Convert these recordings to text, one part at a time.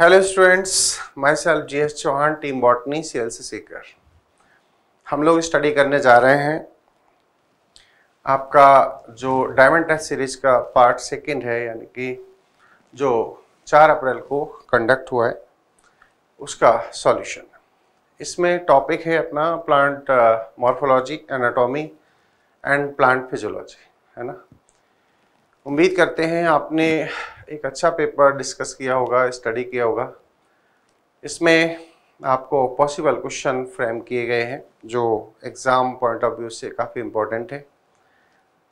Hello students myself G S Chauhan team botany C L C Sikar हम लोग study करने जा रहे हैं आपका जो डायमंड टेस्ट सीरीज का पार्ट सेकंड है यानी कि जो 4 अप्रैल को कंडक्ट हुआ है उसका सॉल्यूशन इसमें टॉपिक है अपना plant morphology anatomy and plant physiology है ना उम्मीद करते हैं आपने एक अच्छा पेपर डिस्कस किया होगा स्टडी किया होगा इसमें आपको पॉसिबल क्वेश्चन फ्रेम किए गए हैं जो एग्ज़ाम पॉइंट ऑफ व्यू से काफ़ी इम्पोर्टेंट है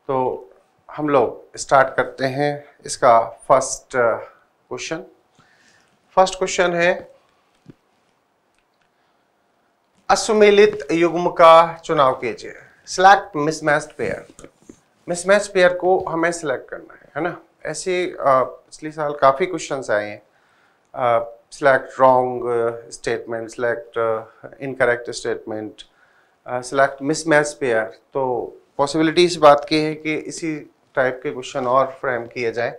तो हम लोग स्टार्ट करते हैं इसका फर्स्ट क्वेश्चन फर्स्ट क्वेश्चन है असुमिलित युग्म का चुनाव कीजिए select mismatched pair mismatch pair को हमें सिलेक्ट करना है है ना ऐसे पिछले साल काफ़ी क्वेश्चंस आए हैं select wrong statement select incorrect statement select statement, uh, तो पॉसिबिलिटी इस बात की है कि इसी टाइप के क्वेश्चन और फ्रेम किए जाए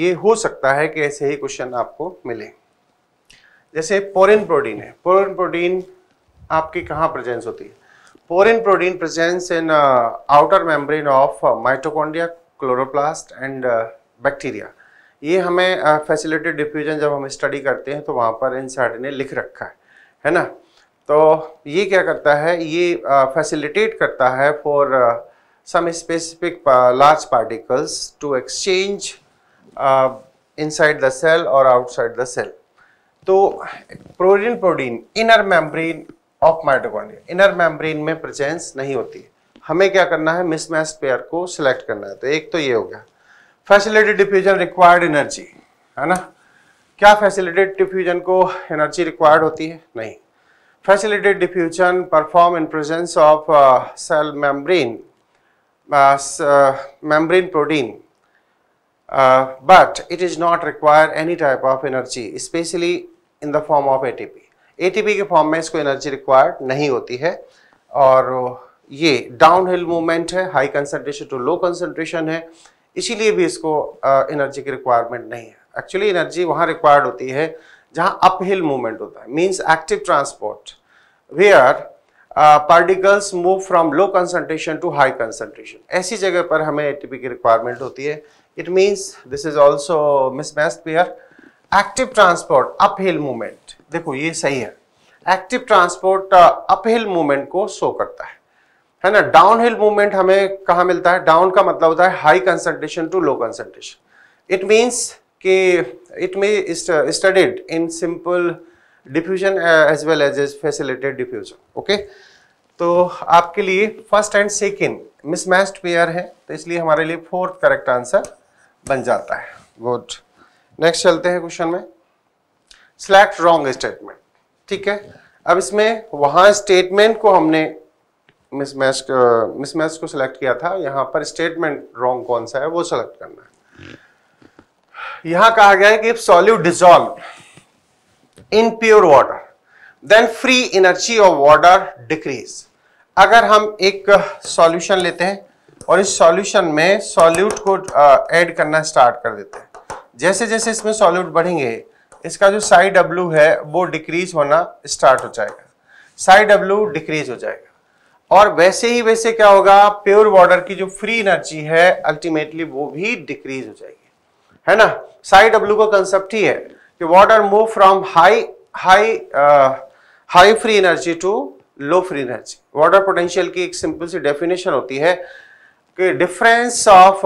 ये हो सकता है कि ऐसे ही क्वेश्चन आपको मिले जैसे पोरिन प्रोटीन है पोरिन प्रोटीन आपकी कहाँ प्रेजेंस होती है porin protein presence in outer membrane of mitochondria chloroplast and bacteria ये हमें फैसिलिटेड uh, डिफ्यूजन जब हम स्टडी करते हैं तो वहाँ पर इन साइड ने लिख रखा है है ना तो ये क्या करता है ये फैसिलिटेट uh, करता है for some specific large particles to exchange inside the cell और आउटसाइड द सेल तो protein protein inner membrane of mitochondria inner membrane में प्रेजेंस नहीं होती है हमें क्या करना है मिसमैच पेयर को सिलेक्ट करना है तो एक तो ये हो गया फैसिलिटी डिफ्यूजन रिक्वायर्ड एनर्जी है ना क्या फैसिलिटेड डिफ्यूजन को एनर्जी रिक्वायर्ड होती है नहीं facilitated diffusion perform in presence of cell membrane membrane protein but it is not require any type of energy specially in the form of ATP ATP के form में इसको energy required नहीं होती है और ये डाउनहिल मूवमेंट है high concentration to low concentration है इसीलिए भी इसको एनर्जी की रिक्वायरमेंट नहीं है एक्चुअली एनर्जी वहाँ रिक्वायर्ड होती है जहाँ अपहिल मूवमेंट होता है means active transport where particles move from low concentration to high concentration ऐसी जगह पर हमें पी की रिक्वायरमेंट होती है it means this is also mismatch pair active transport uphill movement देखो ये सही है एक्टिव ट्रांसपोर्ट अपहिल मूवमेंट को शो करता है है ना डाउन हिल मूवमेंट हमें कहा मिलता है डाउन का मतलब होता है high concentration to low concentration it means कि it may studied in simple diffusion as well as as facilitated diffusion okay तो आपके लिए first and second mismatched pair है तो इसलिए हमारे लिए फोर्थ करेक्ट आंसर बन जाता है गुड नेक्स्ट चलते हैं क्वेश्चन में सिलेक्ट रॉन्ग स्टेटमेंट ठीक है अब इसमें वहां स्टेटमेंट को हमने मिसमैच मिसमैच uh, को सिलेक्ट किया था यहाँ पर स्टेटमेंट रॉन्ग कौन सा है वो सिलेक्ट करना है यहां कहा गया है कि if solute dissolve in pure water then free energy of water decrease अगर हम एक सॉल्यूशन uh, लेते हैं और इस सॉल्यूशन में सॉल्यूट को ऐड uh, करना स्टार्ट कर देते हैं जैसे जैसे इसमें सॉल्यूट बढ़ेंगे इसका जो साई डब्ल्यू है वो डिक्रीज होना स्टार्ट हो जाएगा साई डब्ल्यू डिक्रीज हो जाएगा और वैसे ही वैसे क्या होगा प्योर वाटर की जो फ्री एनर्जी है अल्टीमेटली वो भी डिक्रीज हो जाएगी है ना साई डब्ल्यू का कंसेप्ट ही है कि water move from high high high free energy to low free energy water potential की एक सिंपल सी डेफिनेशन होती है कि difference of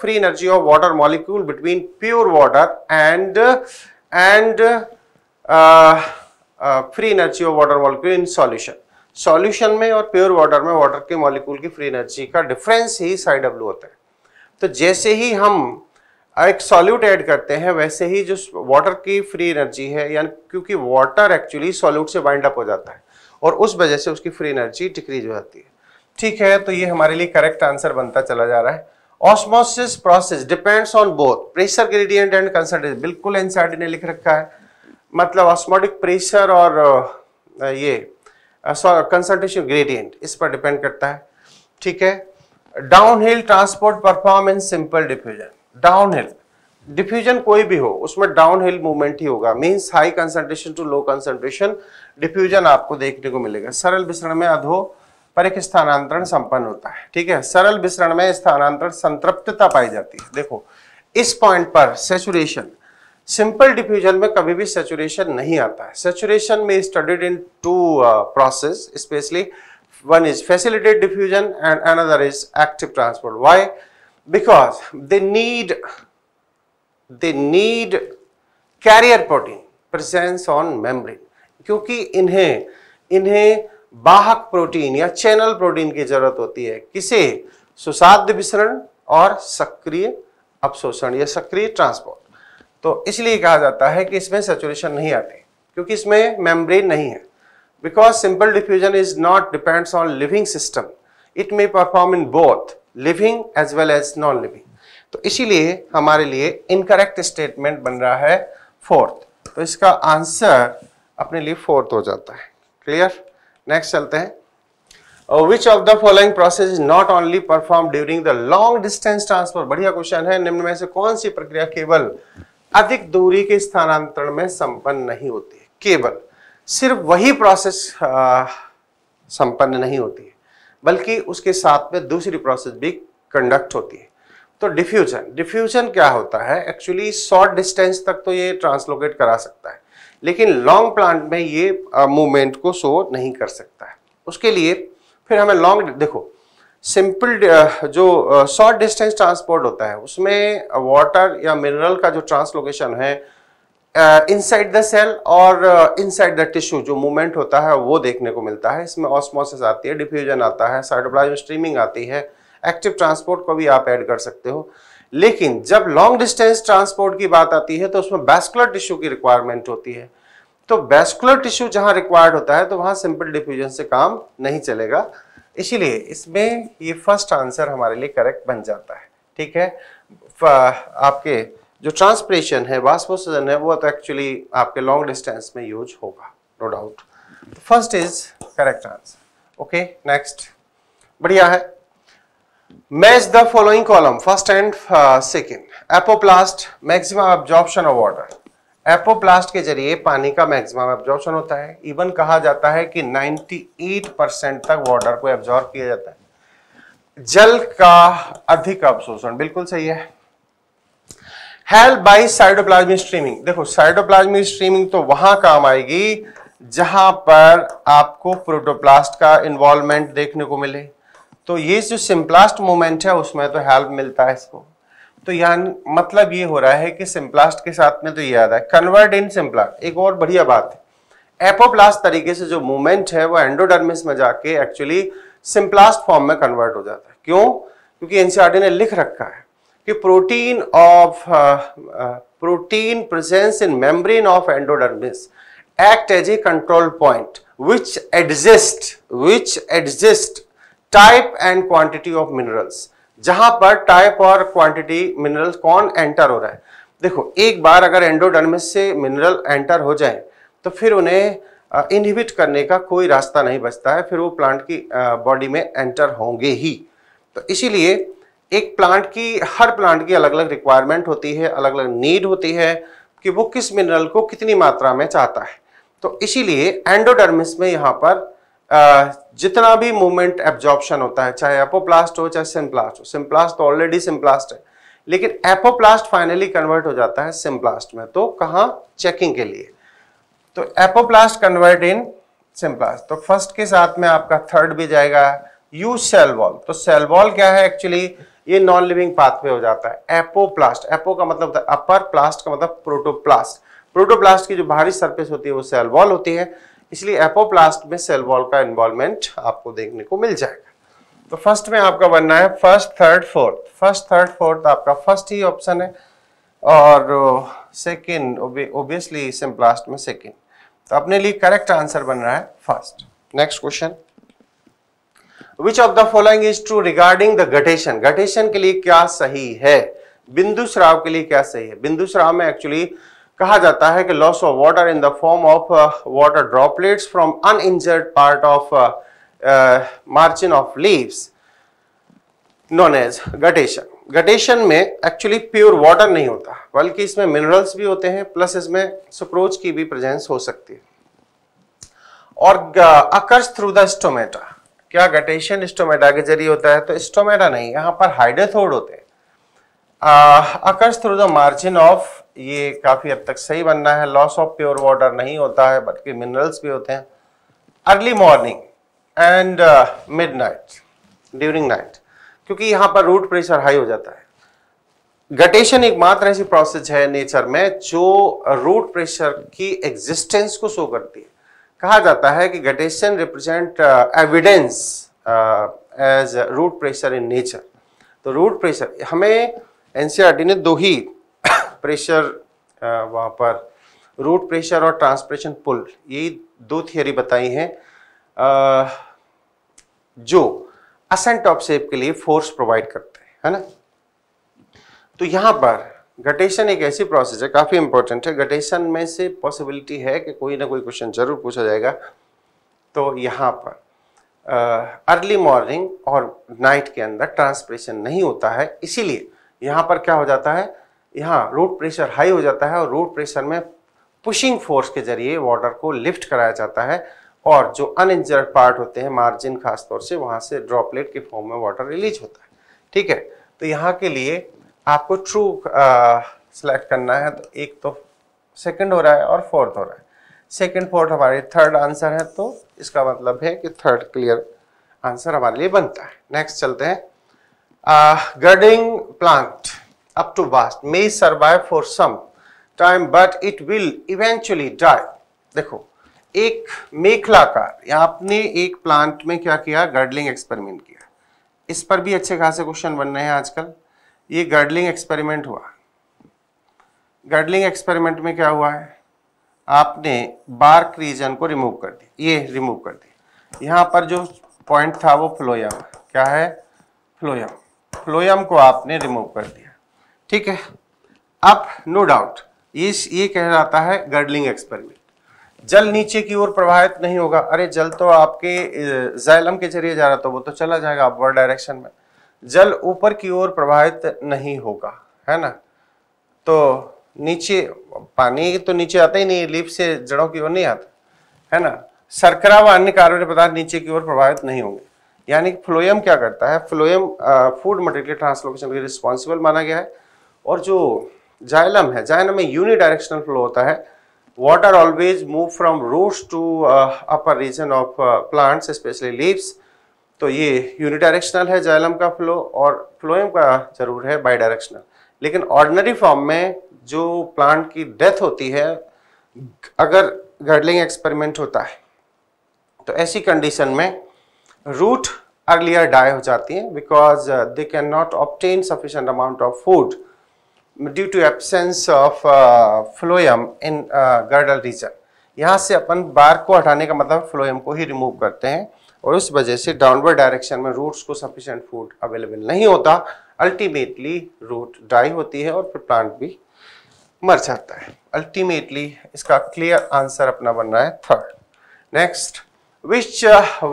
free energy of water molecule between pure water and and free energy of water molecule in solution solution में और pure water में water के मॉलिक्यूल की फ्री एनर्जी का डिफरेंस ही साइड डब्ल्यू होता है तो जैसे ही हम एक सॉल्यूट ऐड करते हैं वैसे ही जो वाटर की फ्री एनर्जी है यानी क्योंकि वाटर एक्चुअली सॉल्यूट से बाइंड अप हो जाता है और उस वजह से उसकी फ्री एनर्जी डिक्रीज हो जाती है ठीक है तो ये हमारे लिए करेक्ट आंसर बनता चला जा रहा है osmosis process depends on both pressure gradient and concentration बिल्कुल एनसीईआरटी ने लिख रखा है मतलब ऑस्मोटिक प्रेशर और ये कंसंट्रेशन ग्रेडियंट इस पर डिपेंड करता है ठीक है downhill transport performance simple diffusion downhill diffusion कोई भी हो उसमें डाउन हिल मूवमेंट ही होगा means high concentration to low concentration diffusion आपको देखने को मिलेगा सरल विसरण में अधो परिक स्थानांतरण संपन्न होता है ठीक है सरल विसरण में स्थानांतरण संतृप्तता पाई जाती है देखो इस पॉइंट पर सेचुरेशन सिंपल डिफ्यूजन में कभी भी सेचुरेशन नहीं आता है सेचुरेशन में studied in two process specially one is facilitated diffusion and another is active transport why because they need they need carrier protein presence on membrane क्योंकि इन्हें इन्हें बाहक प्रोटीन या चैनल प्रोटीन की जरूरत होती है किसे सुसाध्य विसरण और सक्रिय अवशोषण या सक्रिय ट्रांसपोर्ट तो इसलिए कहा जाता है कि इसमें सेचुरेशन नहीं आती क्योंकि इसमें मेम्ब्रेन नहीं है because simple diffusion is not depends on living system it may perform in both living as well as non living तो इसीलिए हमारे लिए इनकरेक्ट स्टेटमेंट बन रहा है फोर्थ तो इसका आंसर अपने लिए फोर्थ हो जाता है क्लियर नेक्स्ट चलते हैं which of the following process is not only perform during the long distance transfer बढ़िया क्वेश्चन है निम्न में से कौन सी प्रक्रिया केवल अधिक दूरी के स्थानांतरण में संपन्न नहीं होती है केवल सिर्फ वही प्रोसेस संपन्न नहीं होती है बल्कि उसके साथ में दूसरी प्रोसेस भी कंडक्ट होती है तो डिफ्यूजन डिफ्यूजन क्या होता है एक्चुअली शॉर्ट डिस्टेंस तक तो ये ट्रांसलोकेट करा सकता है लेकिन लॉन्ग प्लांट में ये मूवमेंट को शो नहीं कर सकता है उसके लिए फिर हमें लॉन्ग देखो सिंपल जो शॉर्ट डिस्टेंस ट्रांसपोर्ट होता है उसमें वाटर या मिनरल का जो ट्रांसलोकेशन है इनसाइड द सेल और इनसाइड द टिश्यू जो मूवमेंट होता है वो देखने को मिलता है इसमें ऑस्मोसिस आती है डिफ्यूजन आता है साइटोप्लाज्म स्ट्रीमिंग आती है एक्टिव ट्रांसपोर्ट को भी आप ऐड कर सकते हो लेकिन जब लॉन्ग डिस्टेंस ट्रांसपोर्ट की बात आती है तो उसमें बैस्कुलर टिश्यू की रिक्वायरमेंट होती है तो बैस्कुलर टिश्यू जहाँ रिक्वायर्ड होता है तो वहां सिंपल डिफ्यूजन से काम नहीं चलेगा इसीलिए इसमें ये फर्स्ट आंसर हमारे लिए करेक्ट बन जाता है ठीक है आपके जो ट्रांसप्रेशन है वास्पोसन है वो तो एक्चुअली आपके लॉन्ग डिस्टेंस में यूज होगा no doubt first is correct answer okay next बढ़िया है match the following column first and second apoplast maximum absorption of water apoplast के जरिए पानी का मैक्सिमम एब्जॉर्बन होता है इवन कहा जाता है कि 98 परसेंट तक वाटर को एब्जॉर्ब किया जाता है जल का अधिक अवशोषण बिल्कुल सही है हेल बाई साइडोप्लाज्मिक स्ट्रीमिंग देखो साइडोप्लाज्मिक स्ट्रीमिंग तो वहां काम आएगी जहां पर आपको प्रोटोप्लास्ट का इन्वॉल्वमेंट देखने को मिले तो ये जो सिंप्लास्ट मोमेंट है उसमें तो हेल्प मिलता है इसको तो यहाँ मतलब ये हो रहा है कि सिम्प्लास्ट के साथ में तो ये आता है कन्वर्ट इन सिम्प्लास्ट एक और बढ़िया बात है एपोप्लास्ट तरीके से जो मूवमेंट है वो एंडोडर्मिस में जाके एक्चुअली सिम्प्लास्ट फॉर्म में कन्वर्ट हो जाता है क्यों क्योंकि एनसीआर e ने लिख रखा है कि protein of protein presence in membrane of endodermis act as a control point which adjust which adjust type and quantity of minerals जहां पर टाइप और क्वांटिटी मिनरल कौन एंटर हो रहा है देखो एक बार अगर एंडोडर्मिस से मिनरल एंटर हो जाए तो फिर उन्हें इनहिबिट करने का कोई रास्ता नहीं बचता है फिर वो प्लांट की बॉडी में एंटर होंगे ही तो इसीलिए एक प्लांट की हर प्लांट की अलग अलग रिक्वायरमेंट होती है अलग अलग नीड होती है कि वो किस मिनरल को कितनी मात्रा में चाहता है तो इसीलिए एंडोडर्मिस में यहाँ पर जितना भी मूवमेंट एब्जॉर्बन होता है चाहे एपोप्लास्ट हो चाहे सिम्प्लास्ट हो सिम्प्लास्ट तो ऑलरेडी सिम्प्लास्ट है लेकिन एपोप्लास्ट फाइनली कन्वर्ट हो जाता है सिम्प्लास्ट में तो कहा चेकिंग के लिए तो एपोप्लास्ट कन्वर्ट इन सिम्प्लास्ट तो फर्स्ट के साथ में आपका थर्ड भी जाएगा यू सेल वॉल तो सेल वॉल क्या है एक्चुअली ये नॉन लिविंग पाथवे हो जाता है एपोप्लास्ट एपो का मतलब अपर प्लास्ट का मतलब प्रोटोप्लास्ट प्रोटोप्लास्ट की जो बाहरी सरफेस होती है वो सेल वॉल होती है इसलिए एपोप्लास्ट में सेल वॉल का इन्वॉल्वमेंट आपको देखने को मिल जाएगा तो फर्स्ट में आपका बनना है first third fourth first third fourth आपका फर्स्ट ही ऑप्शन है और सेकेंड ओबियसली सिम्प्लास्ट में सेकेंड तो अपने लिए करेक्ट आंसर बन रहा है first next question which of the following is true regarding the guttation guttation के लिए क्या सही है बिंदु श्राव के लिए क्या सही है बिंदु श्राव में एक्चुअली कहा जाता है कि loss of water in the form of water droplets from uninjured part of margin of leaves known as guttation guttation में एक्चुअली प्योर वाटर नहीं होता बल्कि इसमें मिनरल्स भी होते हैं प्लस इसमें सुक्रोज की भी प्रेजेंस हो सकती है और अकर्स थ्रू द स्टोमेटा क्या गटेशन स्टोमेटा के जरिए होता है तो स्टोमेटा नहीं यहाँ पर हाइड्रेथोड होते हैं occurs through the margin of ये काफ़ी हद तक सही बनना है लॉस ऑफ प्योर वाटर नहीं होता है बल्कि मिनरल्स भी होते हैं early morning and midnight during night क्योंकि यहाँ पर रूट प्रेशर हाई हो जाता है गटेशन एकमात्र ऐसी प्रोसेस है नेचर में जो रूट प्रेशर की एग्जिस्टेंस को शो करती है कहा जाता है कि guttation represent evidence as root pressure in nature तो रूट प्रेशर हमें एनसीईआरटी e ने दो ही प्रेशर uh, वहाँ पर रूट प्रेशर और ट्रांसप्रेशन पुल यही दो थियोरी बताई हैं uh, जो असेंट ऑफ सेप के लिए फोर्स प्रोवाइड करते हैं है ना तो यहाँ पर गटेशन एक ऐसी प्रोसेस है काफ़ी इंपॉर्टेंट है गटेशन में से पॉसिबिलिटी है कि कोई ना कोई क्वेश्चन जरूर पूछा जाएगा तो यहाँ पर अर्ली uh, मॉर्निंग और नाइट के अंदर ट्रांसप्रेशन नहीं होता है इसीलिए यहाँ पर क्या हो जाता है यहाँ रोड प्रेशर हाई हो जाता है और रोड प्रेशर में पुशिंग फोर्स के जरिए वाटर को लिफ्ट कराया जाता है और जो अनइंजर्ड पार्ट होते हैं मार्जिन खासतौर से वहाँ से ड्रॉपलेट के फॉर्म में वाटर रिलीज होता है ठीक है तो यहाँ के लिए आपको ट्रू सेलेक्ट करना है तो एक तो सेकंड हो रहा है और फोर्थ हो रहा है सेकंड फोर्थ हमारे थर्ड आंसर है तो इसका मतलब है कि थर्ड क्लियर आंसर हमारे लिए बनता है नेक्स्ट चलते हैं regarding plant up to vast may survive for some time but it will eventually die देखो एक मेखलाकार या आपने एक प्लांट में क्या किया गर्डलिंग एक्सपेरिमेंट किया इस पर भी अच्छे खासे क्वेश्चन बन रहे हैं आजकल ये गर्डलिंग एक्सपेरिमेंट हुआ गर्डलिंग एक्सपेरिमेंट में क्या हुआ है आपने बार्क रीजन को रिमूव कर दिया ये रिमूव कर दिया यहाँ पर जो पॉइंट था वो फ्लोयम क्या है फ्लोयम फ्लोयम को आपने रिमूव कर दिया ठीक है अब नो डाउट ये ये जाता है गर्डलिंग एक्सपेरिमेंट जल नीचे की ओर प्रवाहित नहीं होगा अरे जल तो आपके जैलम के जरिए जा रहा तो वो तो चला जाएगा अपवर्ड डायरेक्शन में जल ऊपर की ओर प्रवाहित नहीं होगा है ना तो नीचे पानी तो नीचे आता ही नहीं लीप से जड़ों की ओर नहीं आता है ना सरकरा व अन्य कार्बन पदार्थ नीचे की ओर प्रभावित नहीं होंगे यानी फ्लोएम क्या करता है फ्लोएम फूड मटेरियल ट्रांसलोकेशन के लिए रिस्पॉन्सिबल माना गया है और जो जाइलम है जाइलम में यूनि डायरेक्शनल फ्लो होता है water always move from roots to upper region of plants specially leaves तो ये यूनिडायरेक्शनल है जाइलम का फ्लो और फ्लोएम का जरूर है बाई डायरेक्शनल लेकिन ऑर्डनरी फॉर्म में जो प्लांट की डेथ होती है अगर गर्डलिंग एक्सपेरिमेंट होता है तो ऐसी कंडीशन में रूट अर्लियर डाई हो जाती है because they can not obtain sufficient amount of food due to absence of phloem in girdle region यहाँ से अपन बार को हटाने का मतलब फ्लोएम को ही रिमूव करते हैं और उस वजह से डाउनवर्ड डायरेक्शन में रूट्स को सफिशेंट फूड अवेलेबल नहीं होता अल्टीमेटली रूट ड्राई होती है और फिर प्लांट भी मर जाता है अल्टीमेटली इसका क्लियर आंसर अपना बन रहा है third next which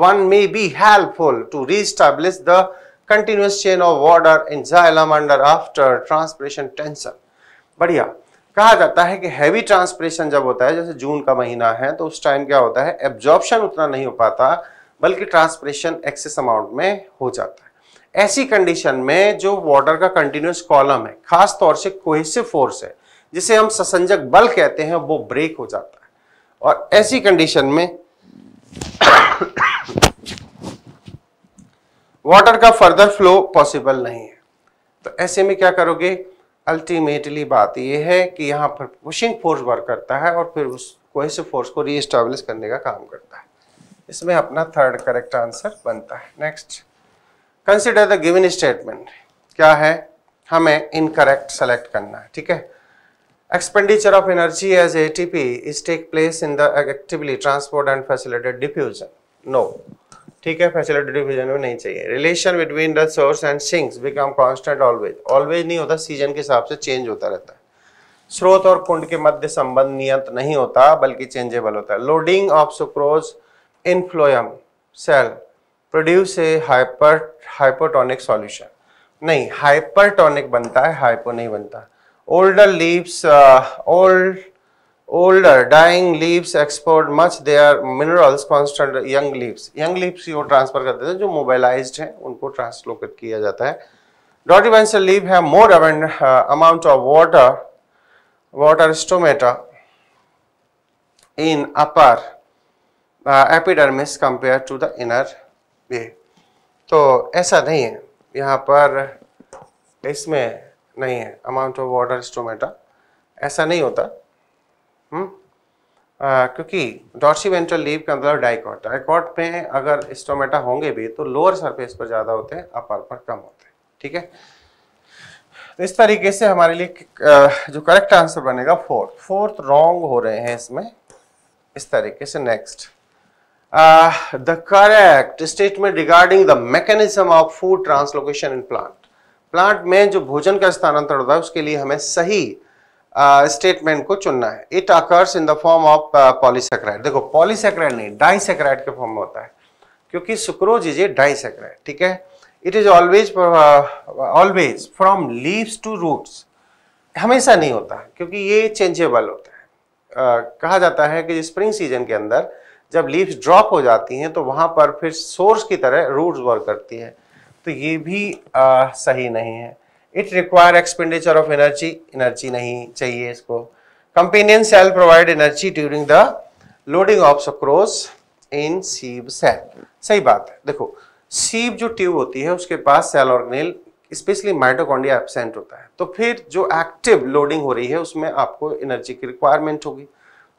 one may be helpful to reestablish the continuous chain of water in xylem under after transpiration tension बढ़िया कहा जाता है कि हैवी ट्रांसप्रेशन जब होता है जैसे जून का महीना है तो उस टाइम क्या होता है एब्जॉर्प्शन उतना नहीं हो पाता बल्कि ट्रांसप्रेशन एक्सेस अमाउंट में हो जाता है ऐसी कंडीशन में जो वाटर का कंटिन्यूस कॉलम है खास तौर से कोहेसिव फोर्स है जिसे हम ससंजक बल कहते हैं वो ब्रेक हो जाता है और ऐसी कंडीशन में वाटर का फर्दर फ्लो पॉसिबल नहीं है तो ऐसे में क्या करोगे अल्टीमेटली बात यह है कि यहाँ पर पुशिंग फोर्स वर्क करता है और फिर उस कोहेसिव फोर्स को रीस्टैब्लिश करने का काम करता है इसमें अपना थर्ड करेक्ट आंसर बनता है next consider the given statement क्या है हमें इनकरेक्ट सेलेक्ट करना है ठीक है energy as a T P is take place in the actively transport and facilitated diffusion no ठीक है फैसिलिटी विजन में नहीं चाहिए relation between the source and sinks become constant always always नहीं होता सीजन के हिसाब से चेंज होता रहता है स्रोत और कुंड के मध्य संबंध नियंत नहीं होता बल्कि चेंजेबल होता है loading of sucrose in phloem cell produce a hyper hypotonic solution नहीं हाइपरटोनिक बनता है हाइपो नहीं बनता older leaves old older dying leaves export much their minerals constant young leaves young leaves you transfer karte देते jo mobilized हैं unko translocate किया जाता है Dotibenser leaf have more abundant uh, amount of water water stomata in upper uh, epidermis compared to the inner way to aisa nahi hai yahan par isme nahi hai amount of water stomata aisa nahi hota हम्म? आ, क्योंकि Dorsey ventral leave के अंदर dicot dicot में अगर stomata होंगे भी तो lower surface पर ज़्यादा होते हैं अपर पर कम होते हैं ठीक है तो इस तरीके से हमारे लिए जो करेक्ट आंसर बनेगा फोर्थ फोर्थ रॉन्ग हो रहे हैं इसमें इस तरीके से next the correct statement regarding the mechanism of food translocation in plant plant में जो भोजन का स्थानांतरण होता है उसके लिए हमें सही स्टेटमेंट uh, को चुनना है it occurs in the form of polysaccharide देखो पॉलीसेक्राइड नहीं डाइसेक्राइड के फॉर्म में होता है क्योंकि सुक्रोज इज ए डाइसेक्राइड ठीक है it is always always from leaves to roots हमेशा नहीं होता क्योंकि ये चेंजेबल होता है uh, कहा जाता है कि स्प्रिंग सीजन के अंदर जब लीव्स ड्रॉप हो जाती हैं तो वहाँ पर फिर सोर्स की तरह रूट्स वर्क करती है तो ये भी uh, सही नहीं है it require expenditure of energy energy नहीं चाहिए इसको companion cell provide energy during the loading of sucrose in sieve cell सही बात है देखो सीब जो ट्यूब होती है उसके पास cell organelle specially mitochondria absent होता है तो फिर जो एक्टिव लोडिंग हो रही है उसमें आपको एनर्जी की रिक्वायरमेंट होगी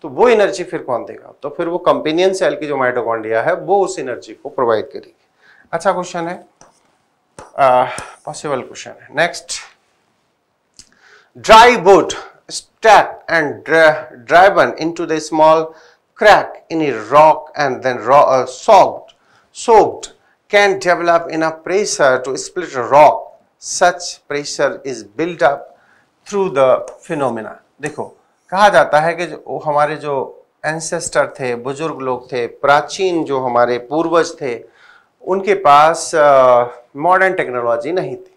तो वो एनर्जी फिर कौन देगा तो फिर वो कंपेनियन सेल की जो माइटोकॉन्डिया है वो उस एनर्जी को प्रोवाइड करेगी अच्छा क्वेश्चन है पॉसिबल क्वेश्चन है next dry wood stack and driven into the small crack in a rock and then soaked soaked can develop in a pressure to split rock such pressure is build up through the phenomena देखो कहा जाता है कि वो हमारे जो ancestor थे बुजुर्ग लोग थे प्राचीन जो हमारे पूर्वज थे उनके पास मॉडर्न टेक्नोलॉजी नहीं थी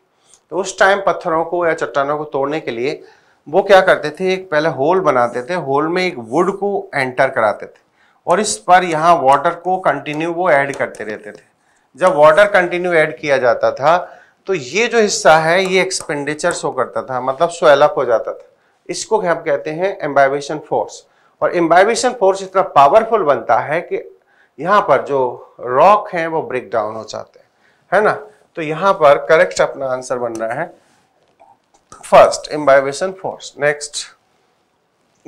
तो उस टाइम पत्थरों को या चट्टानों को तोड़ने के लिए वो क्या करते थे एक पहले होल बनाते थे होल में एक वुड को एंटर कराते थे और इस पर यहाँ वाटर को कंटिन्यू वो ऐड करते रहते थे जब वाटर कंटिन्यू ऐड किया जाता था तो ये जो हिस्सा है ये एक्सपेंडिचर शो करता था मतलब स्वेलअप हो जाता था इसको हम कहते हैं एम्बाइबेशन फोर्स और एम्बाइबेशन फोर्स इतना पावरफुल बनता है कि यहाँ पर जो रॉक है वो ब्रेक डाउन हो जाते हैं है ना तो यहाँ पर करेक्ट अपना आंसर बन रहा है first imbibition force next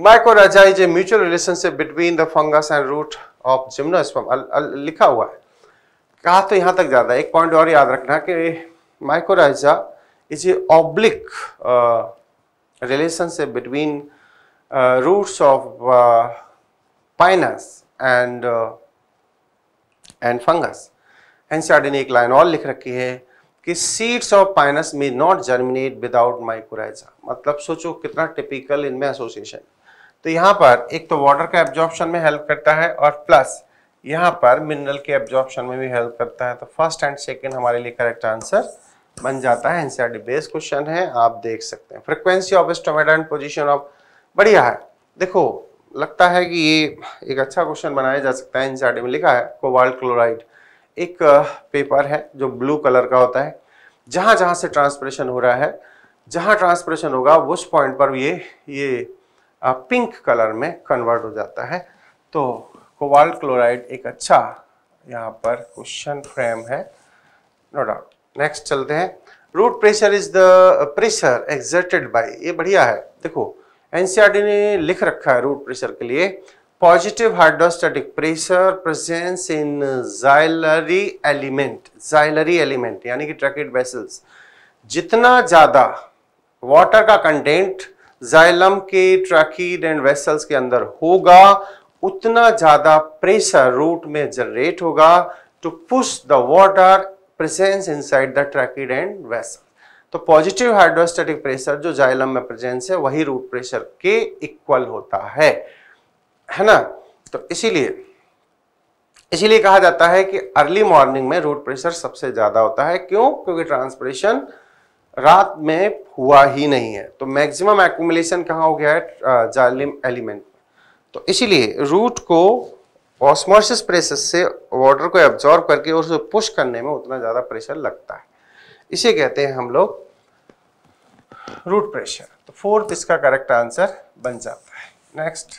mycorrhiza is a mutual relationship between the fungus and root of gymnosperm लिखा हुआ है कहा तो यहाँ तक ज़्यादा एक पॉइंट और याद रखना कि mycorrhiza is a obligate relationship between roots of Pinus and and fungus NCERT ने एक लाइन और लिख रखी है कि seeds of Pinus may not germinate without mycorrhiza मतलब सोचो कितना टिपिकल इनमें एसोसिएशन तो यहाँ पर एक तो वाटर का एब्जॉर्प्शन में हेल्प करता है और प्लस यहाँ पर मिनरल के एब्जॉर्प्शन में भी हेल्प करता है तो फर्स्ट एंड सेकेंड हमारे लिए करेक्ट आंसर बन जाता है एनसीआरटी बेस्ड क्वेश्चन है आप देख सकते हैं frequency of stomata and position of बढ़िया है देखो लगता है कि ये एक अच्छा क्वेश्चन बनाया जा सकता है एनसीईआरटी में लिखा है कोबाल्ट क्लोराइड एक पेपर है जो ब्लू कलर का होता है जहाँ जहाँ से ट्रांसप्रेशन हो रहा है जहाँ ट्रांसप्रेशन होगा उस पॉइंट पर ये ये पिंक कलर में कन्वर्ट हो जाता है तो कोबाल्ट क्लोराइड एक अच्छा यहाँ पर क्वेश्चन फ्रेम है नो डाउट नेक्स्ट चलते हैं root pressure is the pressure exerted by ये बढ़िया है देखो एनसीआरडी ने लिख रखा है रूट प्रेशर के लिए positive hydrostatic pressure presence in xylary element xylary element यानी कि ट्रैकेट वेसल्स जितना ज़्यादा वाटर का कंटेंट जाइलम के ट्रैकिड एंड वेसल्स के अंदर होगा उतना ज़्यादा प्रेशर रूट में जनरेट होगा to push the water presence inside the tracheid and vessel तो पॉजिटिव हाइड्रोस्टेटिक प्रेशर जो जाइलम में प्रेजेंस है वही रूट प्रेशर के इक्वल होता है है ना तो इसीलिए इसीलिए कहा जाता है कि अर्ली मॉर्निंग में रूट प्रेशर सबसे ज़्यादा होता है क्यों क्योंकि ट्रांसप्रेशन रात में हुआ ही नहीं है तो मैक्सिमम एक्मुलेशन कहाँ हो गया है जालिम एलिमेंट तो इसीलिए रूट को ऑस्मोसिस प्रेशर से वाटर को एब्जॉर्ब करके और उसे पुश करने में उतना ज़्यादा प्रेशर लगता है इसे कहते हैं हम लोग रूट प्रेशर तो फोर्थ इसका करेक्ट आंसर बन जाता है next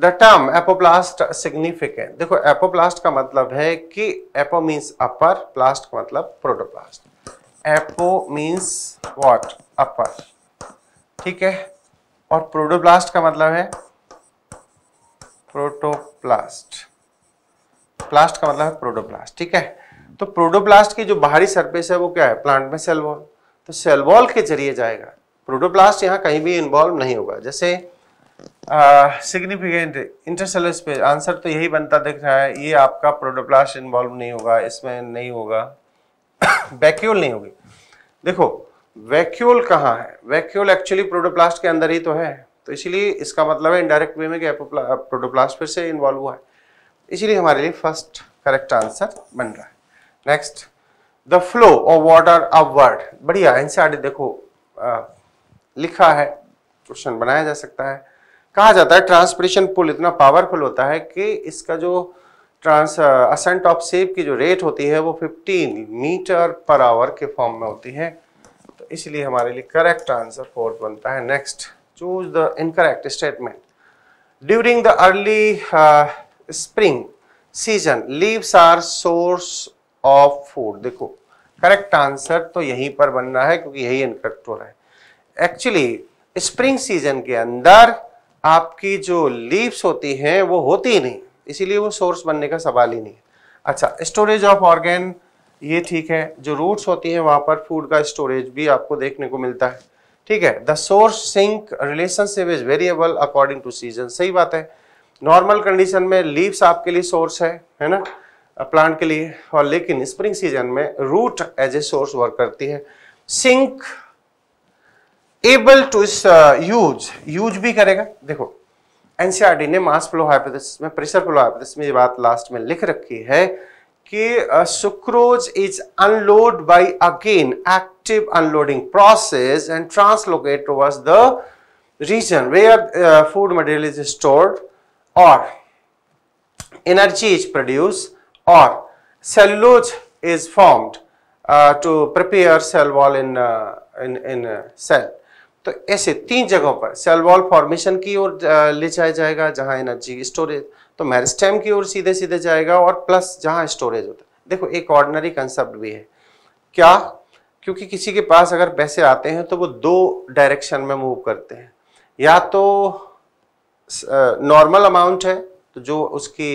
the term apoplast significant देखो एपोप्लास्ट का मतलब है कि एपो मींस अपर प्लास्ट का मतलब protoplast apo means what upper ठीक है और प्रोटोप्लास्ट का मतलब है प्रोटोप्लास्ट प्लास्ट का मतलब है प्रोटोप्लास्ट ठीक है तो प्रोटोप्लास्ट की जो बाहरी सरफेस है वो क्या है प्लांट में सेल वॉल तो सेल वॉल के जरिए जाएगा प्रोटोप्लास्ट यहाँ कहीं भी इन्वॉल्व नहीं होगा जैसे सिग्निफिकेंट इंटरसेल स्पेस आंसर तो यही बनता दिख रहा है ये आपका प्रोटोप्लास्ट इन्वॉल्व नहीं होगा इसमें नहीं होगा वैक्यूल नहीं होगी देखो वैक्यूल कहाँ है वैक्यूल एक्चुअली प्रोटोप्लास्ट के अंदर ही तो है तो इसीलिए इसका मतलब है इनडायरेक्ट वे में कि प्रोटोप्लास्ट फिर से इन्वॉल्व हुआ है इसीलिए हमारे लिए फर्स्ट करेक्ट आंसर बन रहा है next the flow of water word बढ़िया आगे देखो आ, लिखा है क्वेश्चन बनाया जा सकता है कहा जाता है ट्रांसपरेशन पुल इतना पावरफुल होता है कि इसका जो ट्रांस असेंट ऑफ सेब की जो रेट होती है वो 15 मीटर पर आवर के फॉर्म में होती है तो इसलिए हमारे लिए करेक्ट आंसर फोर्थ बनता है next choose the incorrect statement during the early spring season leaves are source of food देखो करेक्ट आंसर तो यहीं पर बन रहा है क्योंकि यही इनकरेक्ट हो रहा है एक्चुअली स्प्रिंग सीजन के अंदर आपकी जो लीव्स होती हैं वो होती नहीं इसीलिए वो सोर्स बनने का सवाल ही नहीं अच्छा स्टोरेज ऑफ ऑर्गेन ये ठीक है जो रूट्स होती हैं वहाँ पर फूड का स्टोरेज भी आपको देखने को मिलता है ठीक है the source sink relationship is variable according to season सही बात है नॉर्मल कंडीशन में लीव्स आपके लिए सोर्स है है ना प्लांट के लिए और लेकिन स्प्रिंग सीजन में root as a source work करती है sink able to use use भी करेगा देखो एनसीआरडी ने मास फ्लो हाइपोथेसिस में प्रेशर फ्लो हाइपोथेसिस में ये बात लास्ट में लिख रखी है कि sucrose is unload by again active unloading process and translocate towards the region where are food material is store और energy is produced or cellulose is formed uh, to prepare cell wall in uh, in in uh, cell तो ऐसे तीन जगहों पर cell wall formation की ओर uh, ले जाया जाएगा जहां एनर्जी स्टोरेज तो मैरिस्टेम की ओर सीधे सीधे जाएगा और प्लस जहां स्टोरेज होता है देखो एक ऑर्डनरी कंसेप्ट भी है क्या क्योंकि किसी के पास अगर पैसे आते हैं तो वो दो डायरेक्शन में मूव करते हैं या तो नॉर्मल uh, अमाउंट है तो जो उसकी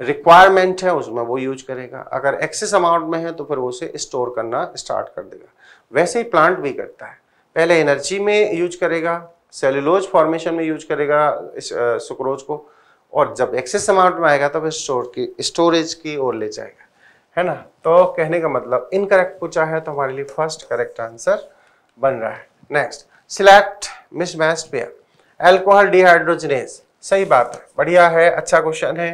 रिक्वायरमेंट है उसमें वो यूज करेगा अगर एक्सेस अमाउंट में है तो फिर वो उसे स्टोर करना स्टार्ट कर देगा वैसे ही प्लांट भी करता है पहले एनर्जी में यूज करेगा सेलुलोज फॉर्मेशन में यूज करेगा सुक्रोज को और जब एक्सेस अमाउंट में आएगा तब तो स्टोर की स्टोरेज की ओर ले जाएगा है ना तो कहने का मतलब इनकरेक्ट पूछा है तो हमारे लिए फर्स्ट करेक्ट आंसर बन रहा है next select mismatched pair alcohol dehydrogenase सही बात है बढ़िया है अच्छा क्वेश्चन है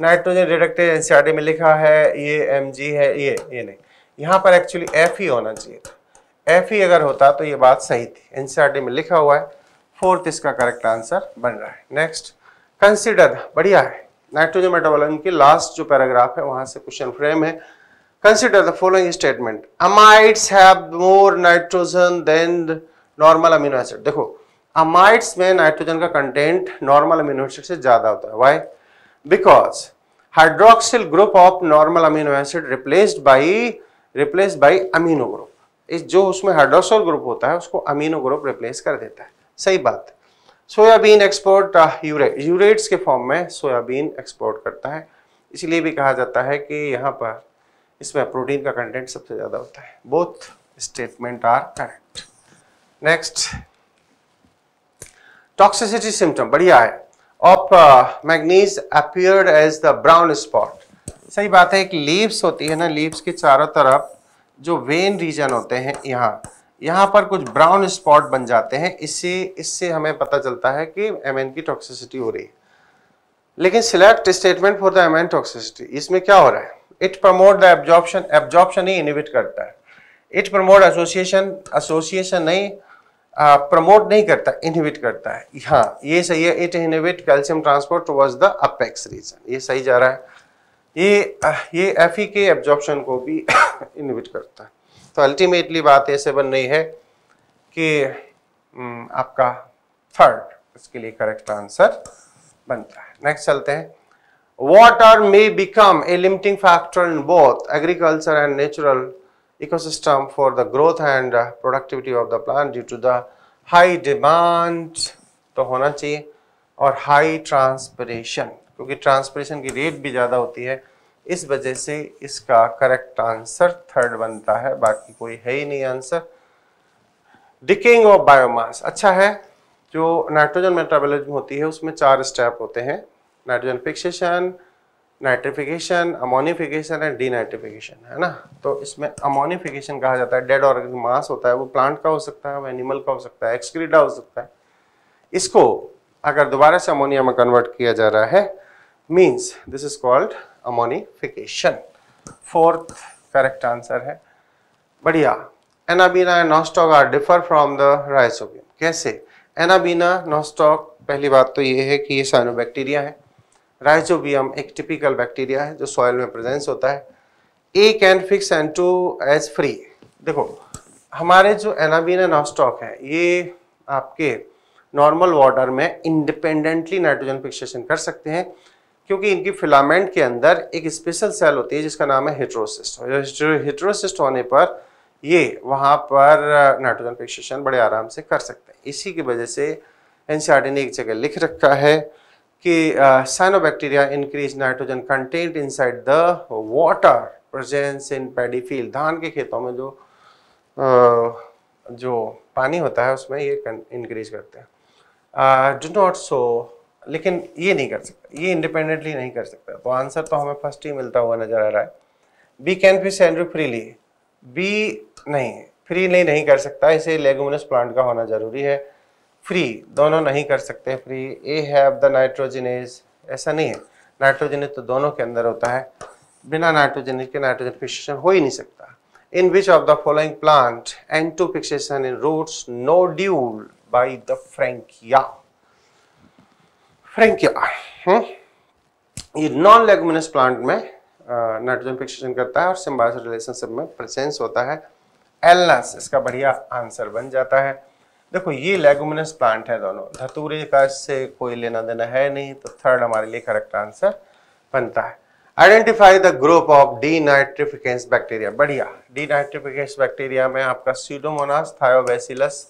नाइट्रोजन रिडक्टेज एनसीईआरटी में लिखा है ये एम है ये ये नहीं यहाँ पर एक्चुअली एफ ही होना चाहिए था एफ ही अगर होता तो ये बात सही थी एनसीईआरटी में लिखा हुआ है फोर्थ इसका करेक्ट आंसर बन रहा है नेक्स्ट कंसिडर बढ़िया है नाइट्रोजन मेटाबॉलिज्म की लास्ट जो पैराग्राफ है वहाँ से क्वेश्चन फ्रेम है consider the following statement amides have more nitrogen than normal amino acid देखो अमाइड्स में नाइट्रोजन का कंटेंट नॉर्मल अमीनो एसिड से ज़्यादा होता है why because hydroxyl group of normal amino acid replaced by replaced by amino group इस जो उसमें हाइड्रोक्सल ग्रुप होता है उसको अमीनो ग्रुप रिप्लेस कर देता है सही बात सोयाबीन एक्सपोर्ट यूरे यूरेट्स के फॉर्म में सोयाबीन एक्सपोर्ट करता है इसलिए भी कहा जाता है कि यहाँ पर इसमें प्रोटीन का कंटेंट सबसे ज़्यादा होता है both statement are correct next toxicity symptom बढ़िया है of uh, manganese appeared as the brown spot. सही बात है एक leaves होती है ना leaves के चारों तरफ जो वेन रीजन होते हैं यहाँ यहाँ पर कुछ ब्राउन स्पॉट बन जाते हैं इससे इससे हमें पता चलता है कि एमएन की टॉक्सिसिटी हो रही है लेकिन select statement for the M toxicity इसमें क्या हो रहा है it promote the absorption absorption ही इनिबिट करता है इट प्रमोट एसोसिएशन एसोसिएशन नहीं प्रमोट नहीं करता इनहिबिट करता है हाँ ये सही है it inhibit calcium transport was the apex region ये सही जा रहा है ये ये एफ के एब्जॉर्प्शन को भी इनहिबिट करता है तो अल्टीमेटली बात ऐसे बन रही है कि हम्म, आपका थर्ड इसके लिए करेक्ट आंसर बनता है नेक्स्ट चलते हैं what are may become a limiting factor in both agriculture and natural ecosystem for the growth and uh, productivity of the plant due to the high demand तो होना चाहिए और हाई ट्रांसपरेशन क्योंकि transpiration की rate भी ज़्यादा होती है इस वजह से इसका करेक्ट आंसर थर्ड बनता है बाकी कोई है ही नहीं आंसर डिकेइंग ऑफ बायोमास अच्छा है जो नाइट्रोजन मेटाबॉलिज्म होती है उसमें चार स्टेप होते हैं nitrogen fixation nitrification ammonification and denitrification है ना तो इसमें अमोनिफिकेशन कहा जाता है डेड ऑर्गेनिक मास होता है वो प्लांट का हो सकता है वो एनिमल का हो सकता है एक्सक्रीडा हो सकता है इसको अगर दोबारा से अमोनिया में कन्वर्ट किया जा रहा है means this is called ammonification fourth correct answer है बढ़िया Anabaena and Nostoc are differ from the Rhizobium कैसे एनाबीना नॉस्टॉक पहली बात तो ये है कि ये साइनोबैक्टीरिया है राइजोबियम एक टिपिकल बैक्टीरिया है जो सॉयल में प्रेजेंस होता है a can fix N two as free देखो हमारे जो एनाबीन एन ऑस्टॉक है ये आपके नॉर्मल वाटर में इंडिपेंडेंटली नाइट्रोजन फिक्सेशन कर सकते हैं क्योंकि इनकी फिलामेंट के अंदर एक स्पेशल सेल होती है जिसका नाम है हिट्रोसिस्ट हिट्रोसिस्ट होने पर ये वहाँ पर नाइट्रोजन फिक्सेशन बड़े आराम से कर सकते हैं इसी की वजह से एन ने एक जगह लिख रखा है कि cyanobacteria increase nitrogen content inside the water presence in paddy field धान के खेतों में जो uh, जो पानी होता है उसमें ये इंक्रीज करते हैं डू नॉट सो लेकिन ये नहीं कर सकता ये इंडिपेंडेंटली नहीं कर सकता तो आंसर तो हमें फर्स्ट ही मिलता हुआ नज़र आ रहा है बी कैन फी सेंड्रू फ्रीली बी नहीं फ्री नहीं कर सकता इसे लेगुमिनस प्लांट का होना ज़रूरी है फ्री दोनों नहीं कर सकते free A have the nitrogenase ऐसा नहीं है नाइट्रोजनेज तो दोनों के अंदर होता है बिना नाइट्रोजनेज के नाइट्रोजन फिक्सेशन हो ही नहीं सकता of the following plant N two fixation in root nodule by the Frankia Frankia ये नॉन लेगमिनस प्लांट में नाइट्रोजन फिक्सेशन करता है और सिम्बायोसिस रिलेशनशिप में प्रेजेंस होता है एलनस इसका बढ़िया आंसर बन जाता है देखो ये लेगुमिनस प्लांट है दोनों धतूरे का इससे कोई लेना देना है नहीं तो थर्ड हमारे लिए करेक्ट आंसर बनता है identify the group of denitrifying bacteria बढ़िया डी नाइट्रिफिकेंस बैक्टीरिया में आपका सीडोमोनास थायोबेसिलस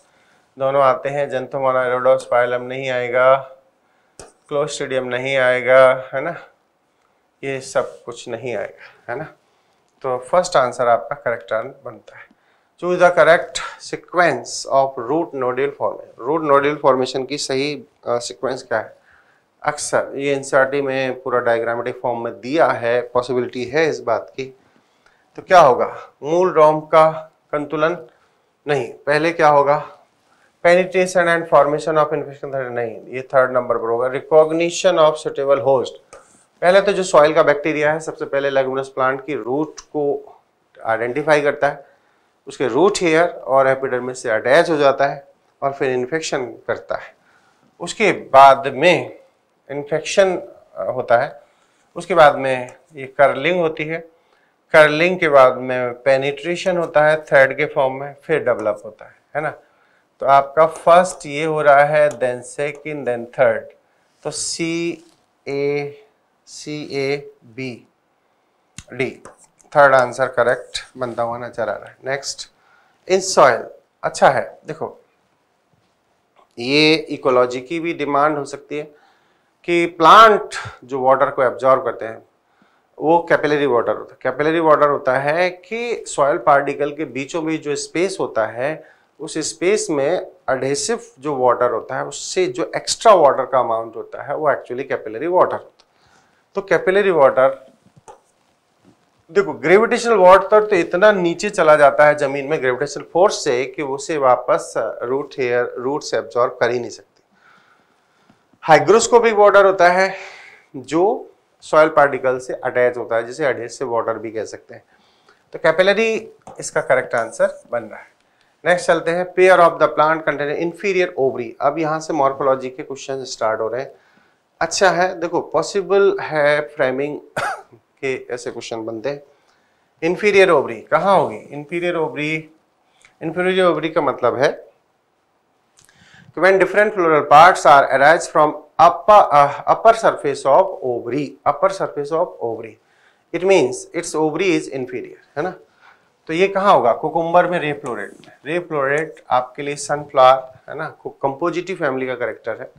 दोनों आते हैं जंतुमोना एरोडोस्पाइलम नहीं आएगा क्लोस्टिडियम नहीं आएगा है ना ये सब कुछ नहीं आएगा है ना तो फर्स्ट आंसर आपका करेक्ट आंसर बनता है choose the correct sequence of root nodule formation root nodule formation की सही uh, क्या है अक्सर ये एन में पूरा डायग्रामेटिक फॉर्म में दिया है पॉसिबिलिटी है इस बात की तो क्या होगा मूल रोम का संतुलन नहीं पहले क्या होगा penetration and formation of infection third नहीं ये थर्ड नंबर पर होगा रिकॉग्निशन ऑफ सुटेबल होस्ट पहले तो जो सॉइल का बैक्टीरिया है सबसे पहले लेगुनस प्लांट की रूट को आइडेंटिफाई करता है उसके रूट हेयर और एपिडर्मिस से अटैच हो जाता है और फिर इन्फेक्शन करता है उसके बाद में इन्फेक्शन होता है उसके बाद में ये कर्लिंग होती है कर्लिंग के बाद में पेनिट्रेशन होता है थ्रेड के फॉर्म में फिर डेवलप होता है है ना तो आपका फर्स्ट ये हो रहा है देन सेकेंड देन थर्ड तो C A C A B D third answer correct बनता हुआ नजर आ रहा है नेक्स्ट इन सॉयल अच्छा है देखो ये इकोलॉजी की भी डिमांड हो सकती है कि प्लांट जो वाटर को एब्जॉर्व करते हैं वो कैपिलरी वाटर होता है कैपिलरी वाटर होता है कि सॉयल पार्टिकल के बीचों बीच जो स्पेस होता है उस स्पेस में अडेसिव जो वाटर होता है उससे जो एक्स्ट्रा वाटर का अमाउंट होता है वो एक्चुअली कैपिलरी वाटर होता है तो कैपिलरी वाटर देखो ग्रेविटेशनल वाटर तो इतना नीचे चला जाता है जमीन में ग्रेविटेशनल फोर्स से कि उसे वापस रूट हेयर रूट से एब्जॉर्ब कर ही नहीं सकती हाइग्रोस्कोपिक वाटर होता है जो सॉयल पार्टिकल से अटैच होता है जिसे अडेसिव वाटर भी कह सकते हैं तो कैपिलरी इसका करेक्ट आंसर बन रहा है नेक्स्ट चलते हैं pair of the plant container inferior ovary अब यहाँ से मॉर्फोलॉजी के क्वेश्चन स्टार्ट हो रहे हैं अच्छा है देखो पॉसिबल है फ्रेमिंग के ऐसे क्वेश्चन बनते हैं इन्फीरियर ओवरी कहाँ होगी इन्फीरियर ओवरी इन्फीरियर ओवरी का मतलब है कि when different floral parts are arise from upper surface of of upper surface of of it means its its is inferior है ना तो ये कहाँ होगा कुकुम्बर में रेफ्लोरेट फ्लोरेट में रे आपके लिए सनफ्लावर है ना कंपोजिटिव फैमिली का करेक्टर है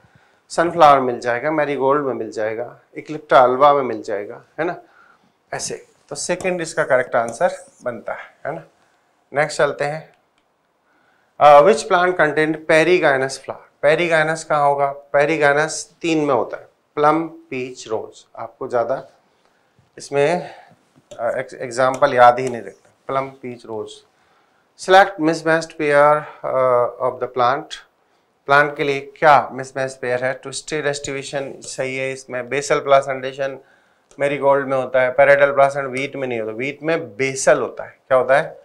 सनफ्लावर मिल जाएगा मैरीगोल्ड में मिल जाएगा इक्लिप्टा अल्वा में मिल जाएगा है ना ऐसे तो सेकेंड इसका करेक्ट आंसर बनता है है ना नेक्स्ट चलते हैं which plant content perigynous flower perigynous कहाँ होगा पेरीगाइनस तीन में होता है प्लम पीच रोज आपको ज़्यादा इसमें एग्जाम्पल uh, याद ही नहीं रखता plum peach rose select miss best pair of the plant plant के लिए क्या मिस बेस्ट पेयर है टू स्टे रेस्टिवेशन सही है इसमें बेसल प्लासेंडेशन अंडेशन मेरी गोल्ड में होता है पैराडल प्लासेंट वीट में नहीं होता वीट में बेसल होता है क्या होता है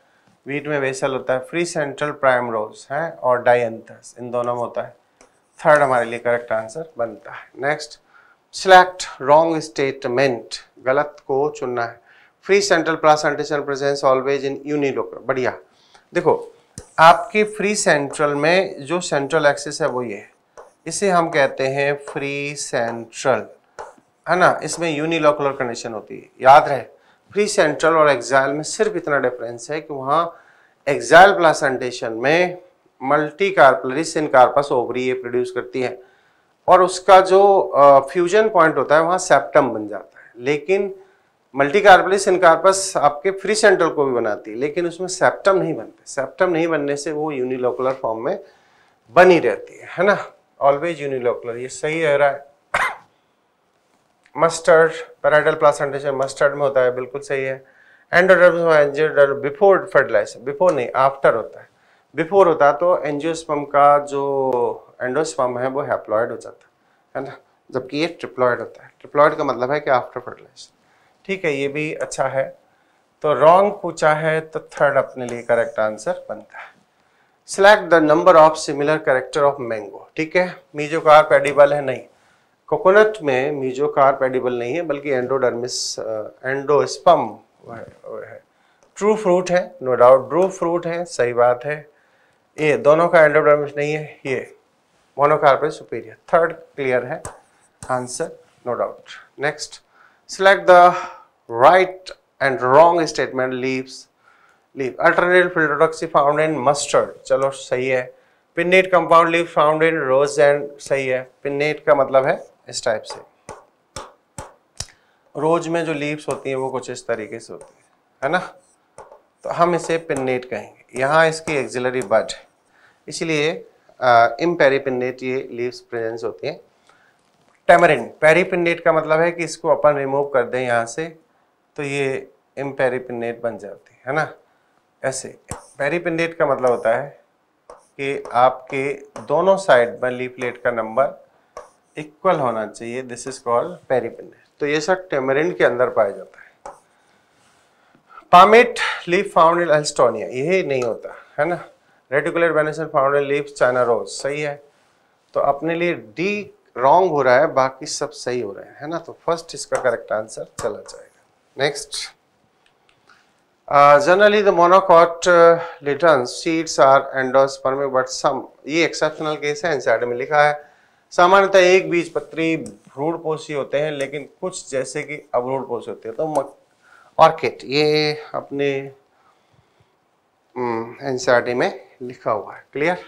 वीट में बेसल होता है फ्री सेंट्रल प्राइम रोज है और डायंथस इन दोनों में होता है थर्ड हमारे लिए करेक्ट आंसर बनता है नेक्स्ट सिलेक्ट रॉन्ग स्टेटमेंट गलत को चुनना है free central placentation presence always in unilocular बढ़िया देखो आपके फ्री सेंट्रल में जो सेंट्रल एक्सिस है वो ये है इसे हम कहते हैं फ्री सेंट्रल है ना इसमें यूनिलोकुलर कंडीशन होती है याद रहे फ्री सेंट्रल और एक्साइल में सिर्फ इतना डिफरेंस है कि वहाँ एक्साइल प्लासेंटेशन में मल्टी सिन कार्पस ओवरी ये प्रोड्यूस करती है और उसका जो फ्यूजन पॉइंट होता है वहाँ सेप्टम बन जाता है लेकिन मल्टी सिन कार्पस आपके फ्री सेंट्रल को भी बनाती है लेकिन उसमें सेप्टम नहीं बनते सेप्टम नहीं बनने से वो यूनिलोकुलर फॉर्म में बनी रहती है है ना ऑलवेज यूनिलोकुलर ये सही रह रहा है मस्टर्ड पैराइडल प्लासेंटेशन मस्टर्ड में होता है बिल्कुल सही है endoderm angioderm before fertilise before नहीं आफ्टर होता है बिफोर होता तो एंजियोस्पम का जो एंडोस्पम है वो हैप्लॉयड हो जाता है ना जबकि ये ट्रिप्लॉयड होता है ट्रिप्लॉयड का मतलब है कि आफ्टर फर्टिलाइजेशन ठीक है ये भी अच्छा है तो रॉन्ग पूछा है तो थर्ड अपने लिए करेक्ट आंसर बनता है select the number of similar character of mango ठीक है मीजो का एडिबल है नहीं कोकोनट में मीजोकार्प एडिबल नहीं है बल्कि एंडोडर्मिस एंडोस्पम uh, है ट्रू फ्रूट है नो डाउट ड्रू फ्रूट है सही बात है ये दोनों का एंडोडर्मिस नहीं है ये monocarp is superior third clear है answer no doubt next select the right and wrong statement leaves leaf alternate phyllotaxy found in mustard चलो सही है pinnate compound leaf found in rose and सही है पिनेट का मतलब है इस टाइप से रोज में जो लीव्स होती हैं वो कुछ इस तरीके से होती है है ना तो हम इसे पिन्नेट कहेंगे यहाँ इसकी एक्जिलरी बड है इसलिए पेरी पिन्नेट ये लीव्स प्रेजेंस होती हैं टेमरिन पेरीपिन्नेट का मतलब है कि इसको अपन रिमूव कर दें यहाँ से तो ये इम्पेरीपिन्नेट बन जाती है ना ऐसे पेरीपिन्नेट का मतलब होता है कि आपके दोनों साइड में लीफलेट का नंबर इक्वल होना चाहिए दिस इज कॉल्ड पेरीपिन्ने तो ये सब टेमरिन के अंदर पाया जाता है palmate leaf found in Alstonia यही नहीं होता है ना reticular venation found in leaf China rose सही है तो अपने लिए डी रॉन्ग हो रहा है बाकी सब सही हो रहे हैं है ना तो फर्स्ट इसका करेक्ट आंसर चला जाएगा next generally the monocotyledon seeds are endospermic but some ये एक्सेप्शनल केस है एनसीआरटी में लिखा है सामान्यतः एक बीज पत्री भ्रूणपोषी होते हैं लेकिन कुछ जैसे कि अभ्रूणपोषी होते हैं तो ऑर्किड ये अपने हम्म, एनसीआरटी में लिखा हुआ है clear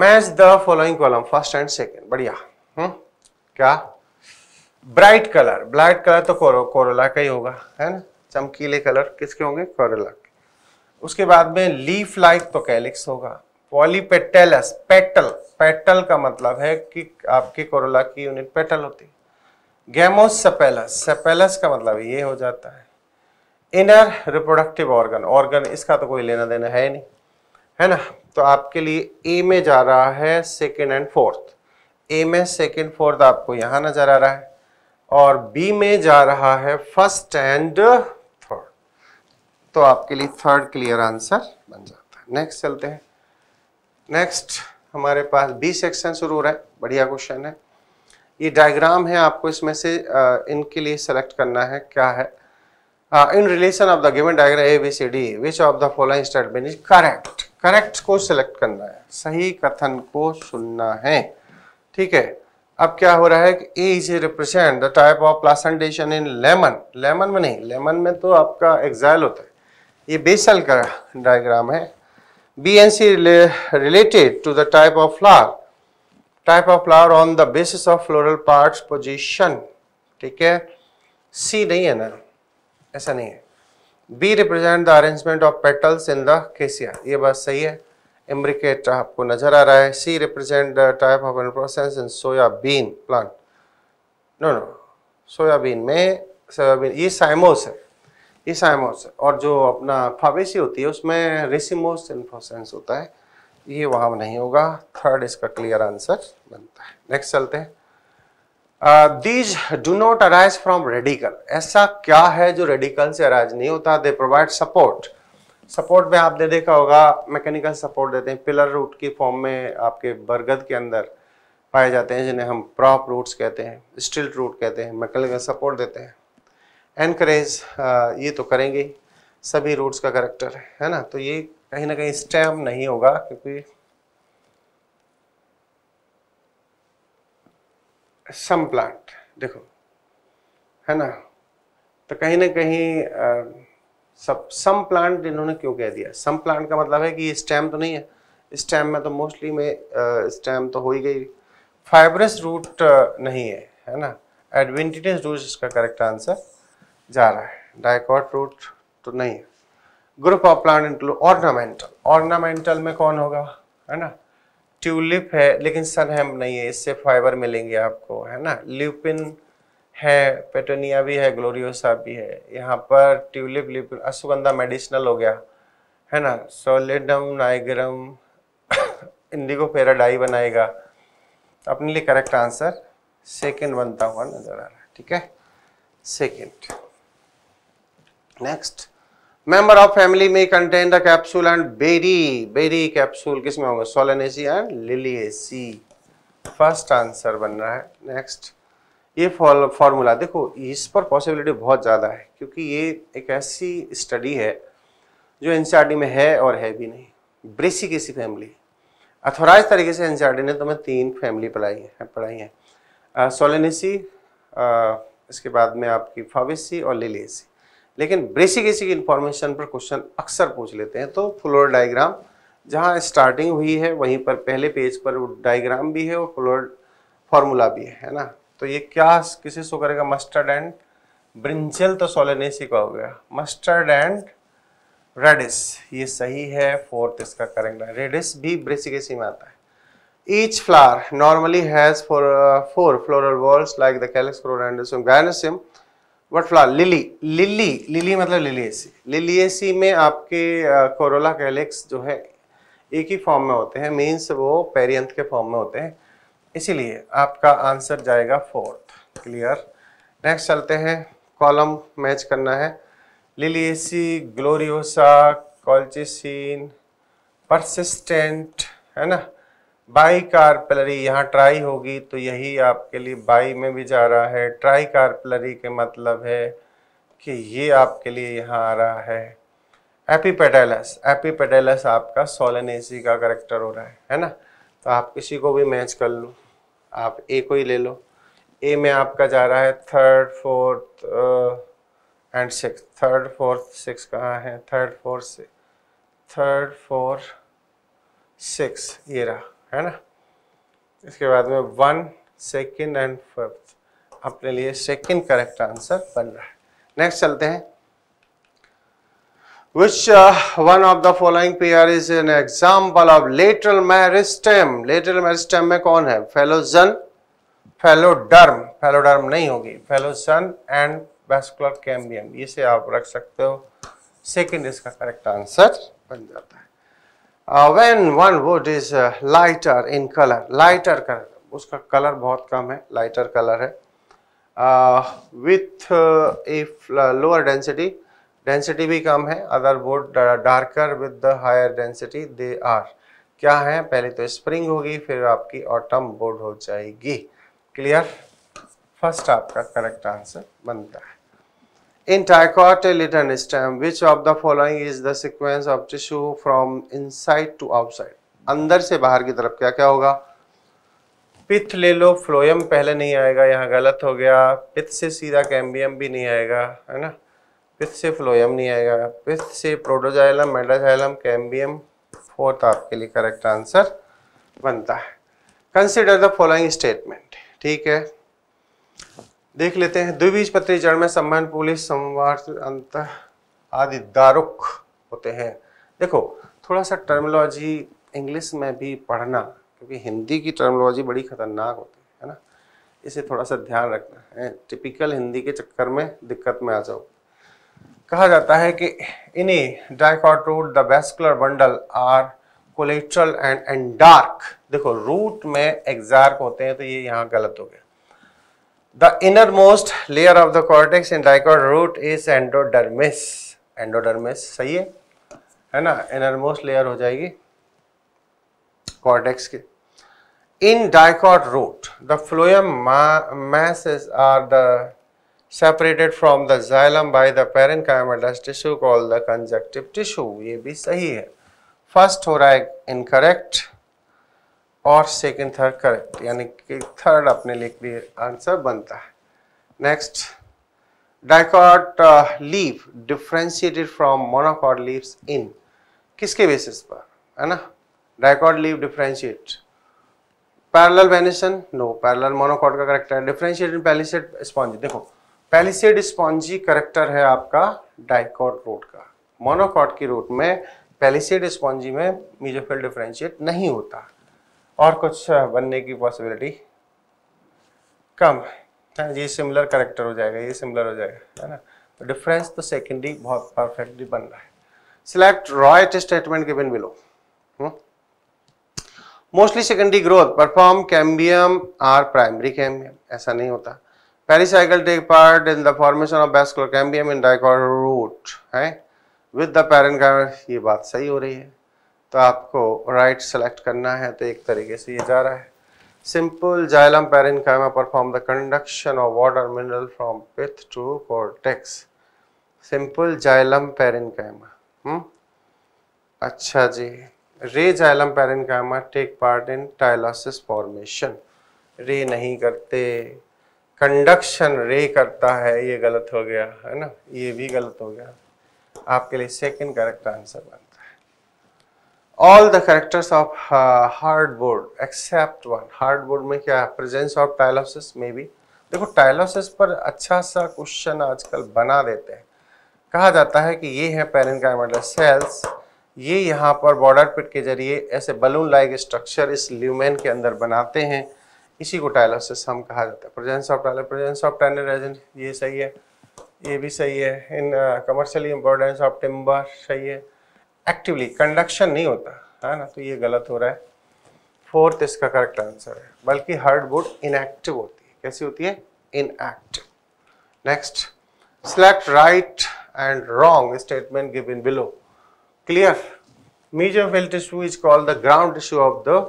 match the following column first and second बढ़िया हम्म क्या ब्राइट कलर ब्राइट कलर तो कोरो, कोरोला का ही होगा है ना चमकीले कलर किसके होंगे कोरोला के उसके बाद में लीफ लाइक तो कैलिक्स होगा पॉलीपेटेलस पेटल पेटल का मतलब है कि आपके कोरोला की यूनिट पेटल होती है गैमोस सेपेलस सेपेलस का मतलब ये हो जाता है इनर रिप्रोडक्टिव ऑर्गन ऑर्गन इसका तो कोई लेना देना है नहीं है ना तो आपके लिए ए में जा रहा है सेकेंड एंड फोर्थ ए में सेकेंड फोर्थ आपको यहाँ नजर आ रहा है और बी में जा रहा है फर्स्ट एंड थर्ड तो आपके लिए थर्ड क्लियर आंसर बन जाता है नेक्स्ट चलते हैं नेक्स्ट हमारे पास बी सेक्शन शुरू हो रहा है बढ़िया क्वेश्चन है ये डायग्राम है आपको इसमें से इनके लिए सेलेक्ट करना है क्या है in relation of the given diagram A B C D which of the following statement is correct correct को सिलेक्ट करना है सही कथन को सुनना है ठीक है अब क्या हो रहा है कि A is represent the type of placentation in lemon lemon में नहीं लेमन में तो आपका एग्जाइल होता है ये बेसल का डायग्राम है BNC rela related to the type of flower type of flower on the basis of floral parts position ठीक है C नहीं है ना ऐसा नहीं है B represent the arrangement of petals in the cassia ये बात सही है imbricate आपको नजर आ रहा है C represent the type of process in soya bean plant no no soybean में सोयाबीन ये साइमोस है ईसाइमोस और जो अपना फावेसी होती है उसमें रेसिमोस इन्फोसेंस होता है ये वहाँ नहीं होगा थर्ड इसका क्लियर आंसर बनता है नेक्स्ट चलते हैं these do not arise from radicle ऐसा क्या है जो रेडिकल से अराइज नहीं होता दे प्रोवाइड सपोर्ट सपोर्ट में आपने देखा होगा मैकेनिकल सपोर्ट देते हैं पिलर रूट की फॉर्म में आपके बरगद के अंदर पाए जाते हैं जिन्हें हम प्रॉप रूट्स कहते हैं स्टिल्ट रूट कहते हैं मैकेनिकल सपोर्ट देते हैं एनकरेज uh, ये तो करेंगे सभी रूट्स का करेक्टर है ना तो ये कहीं ना कहीं स्टैम नहीं होगा क्योंकि सम प्लांट देखो है ना तो कहीं ना कहीं uh, सब सम प्लांट इन्होंने क्यों कह दिया सम प्लांट का मतलब है कि ये स्टेम तो नहीं है स्टैम में तो मोस्टली में स्टैम तो हो ही गई फाइब्रस रूट uh, नहीं है है ना एडवेंटिटेज रूट इसका करेक्ट आंसर जा रहा है डायकॉट रूट तो नहीं है group of plant include ornamental ornamental में कौन होगा है ना ट्यूलिप है लेकिन सनहेम नहीं है इससे फाइबर मिलेंगे आपको है ना ल्यूपिन है पेटोनिया भी है ग्लोरियोसा भी है यहाँ पर ट्यूलिप ल्यूपिन अश्वगंधा मेडिसिनल हो गया है ना सोलिडम नाइग्रम इंडिगो पेराडाई बनाएगा अपने लिए करेक्ट आंसर सेकेंड बनता हुआ नजर आ रहा है ठीक है second next member of family में contain the capsule and berry berry capsule किस में होगा एंड लिलिएसी फर्स्ट आंसर बन रहा है नेक्स्ट ये फॉर्मूला देखो इस पर पॉसिबिलिटी बहुत ज़्यादा है क्योंकि ये एक ऐसी स्टडी है जो एन e में है और है भी नहीं ब्रेसी कैसी फैमिली अथोराइज तरीके से एन e ने तुम्हें तीन फैमिली पढ़ाई है पढ़ाई है सोलेनेसी uh, uh, इसके बाद में आपकी फाविसी और लिलेसी लेकिन बेसिक बेसिक इन्फॉर्मेशन पर क्वेश्चन अक्सर पूछ लेते हैं तो फ्लोर डायग्राम जहाँ स्टार्टिंग हुई है वहीं पर पहले पेज पर डायग्राम भी है और फ्लोर फॉर्मूला भी है है ना तो ये क्या किसे शो करेगा मस्टर्ड एंड ब्रिंचल तो सोलेनेसी का हो गया मस्टर्ड एंड रेडिस ये सही है फोर्थ इसका करेंगे रेडिस भी ब्रेसिक एसी में आता है each flower normally has four four floral whorls like the the calyx, corolla, and what flower lily lily lily मतलब लिलिएसी लिलिएसी में आपके कोरोला कैलेक्स जो है एक ही फॉर्म में होते हैं मीन्स वो पेरियंथ के फॉर्म में होते हैं इसीलिए आपका आंसर जाएगा फोर्थ क्लियर नेक्स्ट चलते हैं कॉलम मैच करना है लिलियसी ग्लोरियोसा कॉल्चिसिन परसिस्टेंट है ना बाई कार्पलरी यहाँ ट्राई होगी तो यही आपके लिए बाई में भी जा रहा है ट्राई कार्पलरी के मतलब है कि ये आपके लिए यहाँ आ रहा है एपीपेडेलस एपीपेडेलस आपका सोलनेसी का करेक्टर हो रहा है है ना तो आप किसी को भी मैच कर लो आप ए को ही ले लो ए में आपका जा रहा है third fourth and six third fourth six कहाँ है third fourth third fourth six ये रहा है ना इसके बाद में वन सेकेंड एंड फिफ्थ अपने लिए सेकेंड करेक्ट आंसर बन रहा है नेक्स्ट चलते हैं which uh, one of the following pair is an example of lateral meristem lateral meristem में कौन है फेलोजन फेलोडर्म फेलोडर्म नहीं होगी फेलोसन एंड वेस्कुलर कैम्बियम इसे आप रख सकते हो सेकेंड इसका करेक्ट आंसर बन जाता है uh, when one wood is uh, lighter in color lighter color उसका color बहुत कम है lighter color है uh, with uh, a lower density density भी कम है other wood uh, darker with the higher density they are क्या है पहले तो स्प्रिंग होगी फिर आपकी ऑटम बोर्ड हो जाएगी क्लियर फर्स्ट आपका करेक्ट आंसर बनता है In tricotyledon stem, which of the following is the sequence of tissue from inside to outside? अंदर से बाहर की तरफ क्या क्या होगा पिथ ले लो फ्लोयम पहले नहीं आएगा यहाँ गलत हो गया पिथ से सीधा कैम्बियम भी नहीं आएगा है ना पिथ से फ्लोयम नहीं आएगा पिथ से प्रोटोजाइलम मेडाजाइलम कैम्बियम फोर्थ आपके लिए करेक्ट आंसर बनता है कंसिडर द फॉलोइंग स्टेटमेंट ठीक है देख लेते हैं द्विबीज पत्री चरण में सम्मान पुलिस संवाद अंत आदि दारुक होते हैं देखो थोड़ा सा टर्मोलॉजी इंग्लिश में भी पढ़ना क्योंकि हिंदी की टर्मोलॉजी बड़ी खतरनाक होती है ना इसे थोड़ा सा ध्यान रखना है टिपिकल हिंदी के चक्कर में दिक्कत में आ जाओ कहा जाता है कि इन्हें dicot root the vascular bundle are collateral and and dark देखो रूट में एग्जार्क होते हैं तो ये यहाँ गलत हो गया The innermost layer of the cortex in dichord root is endodermis. Endodermis सही है है ना इनरमोस्ट लेयर हो जाएगी कॉर्टेक्स की in dicot root, the phloem ma masses are the separated from the xylem by the parenchymatous tissue called the conjunctive tissue. ये भी सही है. First हो रहा है incorrect. और सेकंड थर्ड करेक्ट यानी कि थर्ड अपने लिए क्लियर आंसर बनता है next dicot leaf differentiated from monocot leaves in किसके बेसिस पर है ना dicot leaf differentiate parallel venation no parallel monocot का करेक्टर है डिफ्रेंशिएट इन पैलिसेड स्पॉन्जी देखो पैलिसेड स्पॉन्जी करेक्टर है आपका डाइकॉट रोड का मोनोकॉट की रोड में पैलिसेड स्पॉन्जी में मीजोफिल डिफ्रेंशिएट नहीं होता और कुछ बनने की पॉसिबिलिटी कम है ये सिमिलर करेक्टर हो जाएगा ये सिमिलर हो जाएगा है ना तो डिफरेंस तो सेकेंडरी बहुत परफेक्टली बन रहा है select right statement given below mostly secondary growth perform cambium are primary cambium ऐसा नहीं होता pericycle take part in the formation of vascular cambium in dicot root है with the parent ये बात सही हो रही है तो आपको राइट सेलेक्ट करना है तो एक तरीके से ये जा रहा है simple xylem parenchyma perform the conduction of water mineral from pith to cortex simple xylem parenchyma कैमा हम्म? अच्छा जी रे जाइलम कैमा take part in tylosis formation ray नहीं करते कंडक्शन रे करता है ये गलत हो गया है ना ये भी गलत हो गया आपके लिए सेकंड करेक्ट आंसर बन all the characters of uh, hardboard except one board में क्या है presence of मे maybe देखो टाइलोसिस पर अच्छा सा क्वेश्चन आजकल बना देते हैं कहा जाता है कि ये है पेरेंकाइमेटल सेल्स ये यहाँ पर बॉर्डर पिट के जरिए ऐसे बलून लाइक स्ट्रक्चर इस ल्यूमेन के अंदर बनाते हैं इसी को टाइलोसिस हम कहा जाता है presence of tile presence of tanner agent ये सही है ये भी सही है in commercially importance of timber सही है एक्टिवली कंडक्शन नहीं होता है ना तो ये गलत हो रहा है फोर्थ इसका करेक्ट आंसर है बल्कि हार्ड वुड इनएक्टिव होती है कैसी होती है inactive next select right and wrong statement give in below clear mesophyll tissue is called the ground tissue of the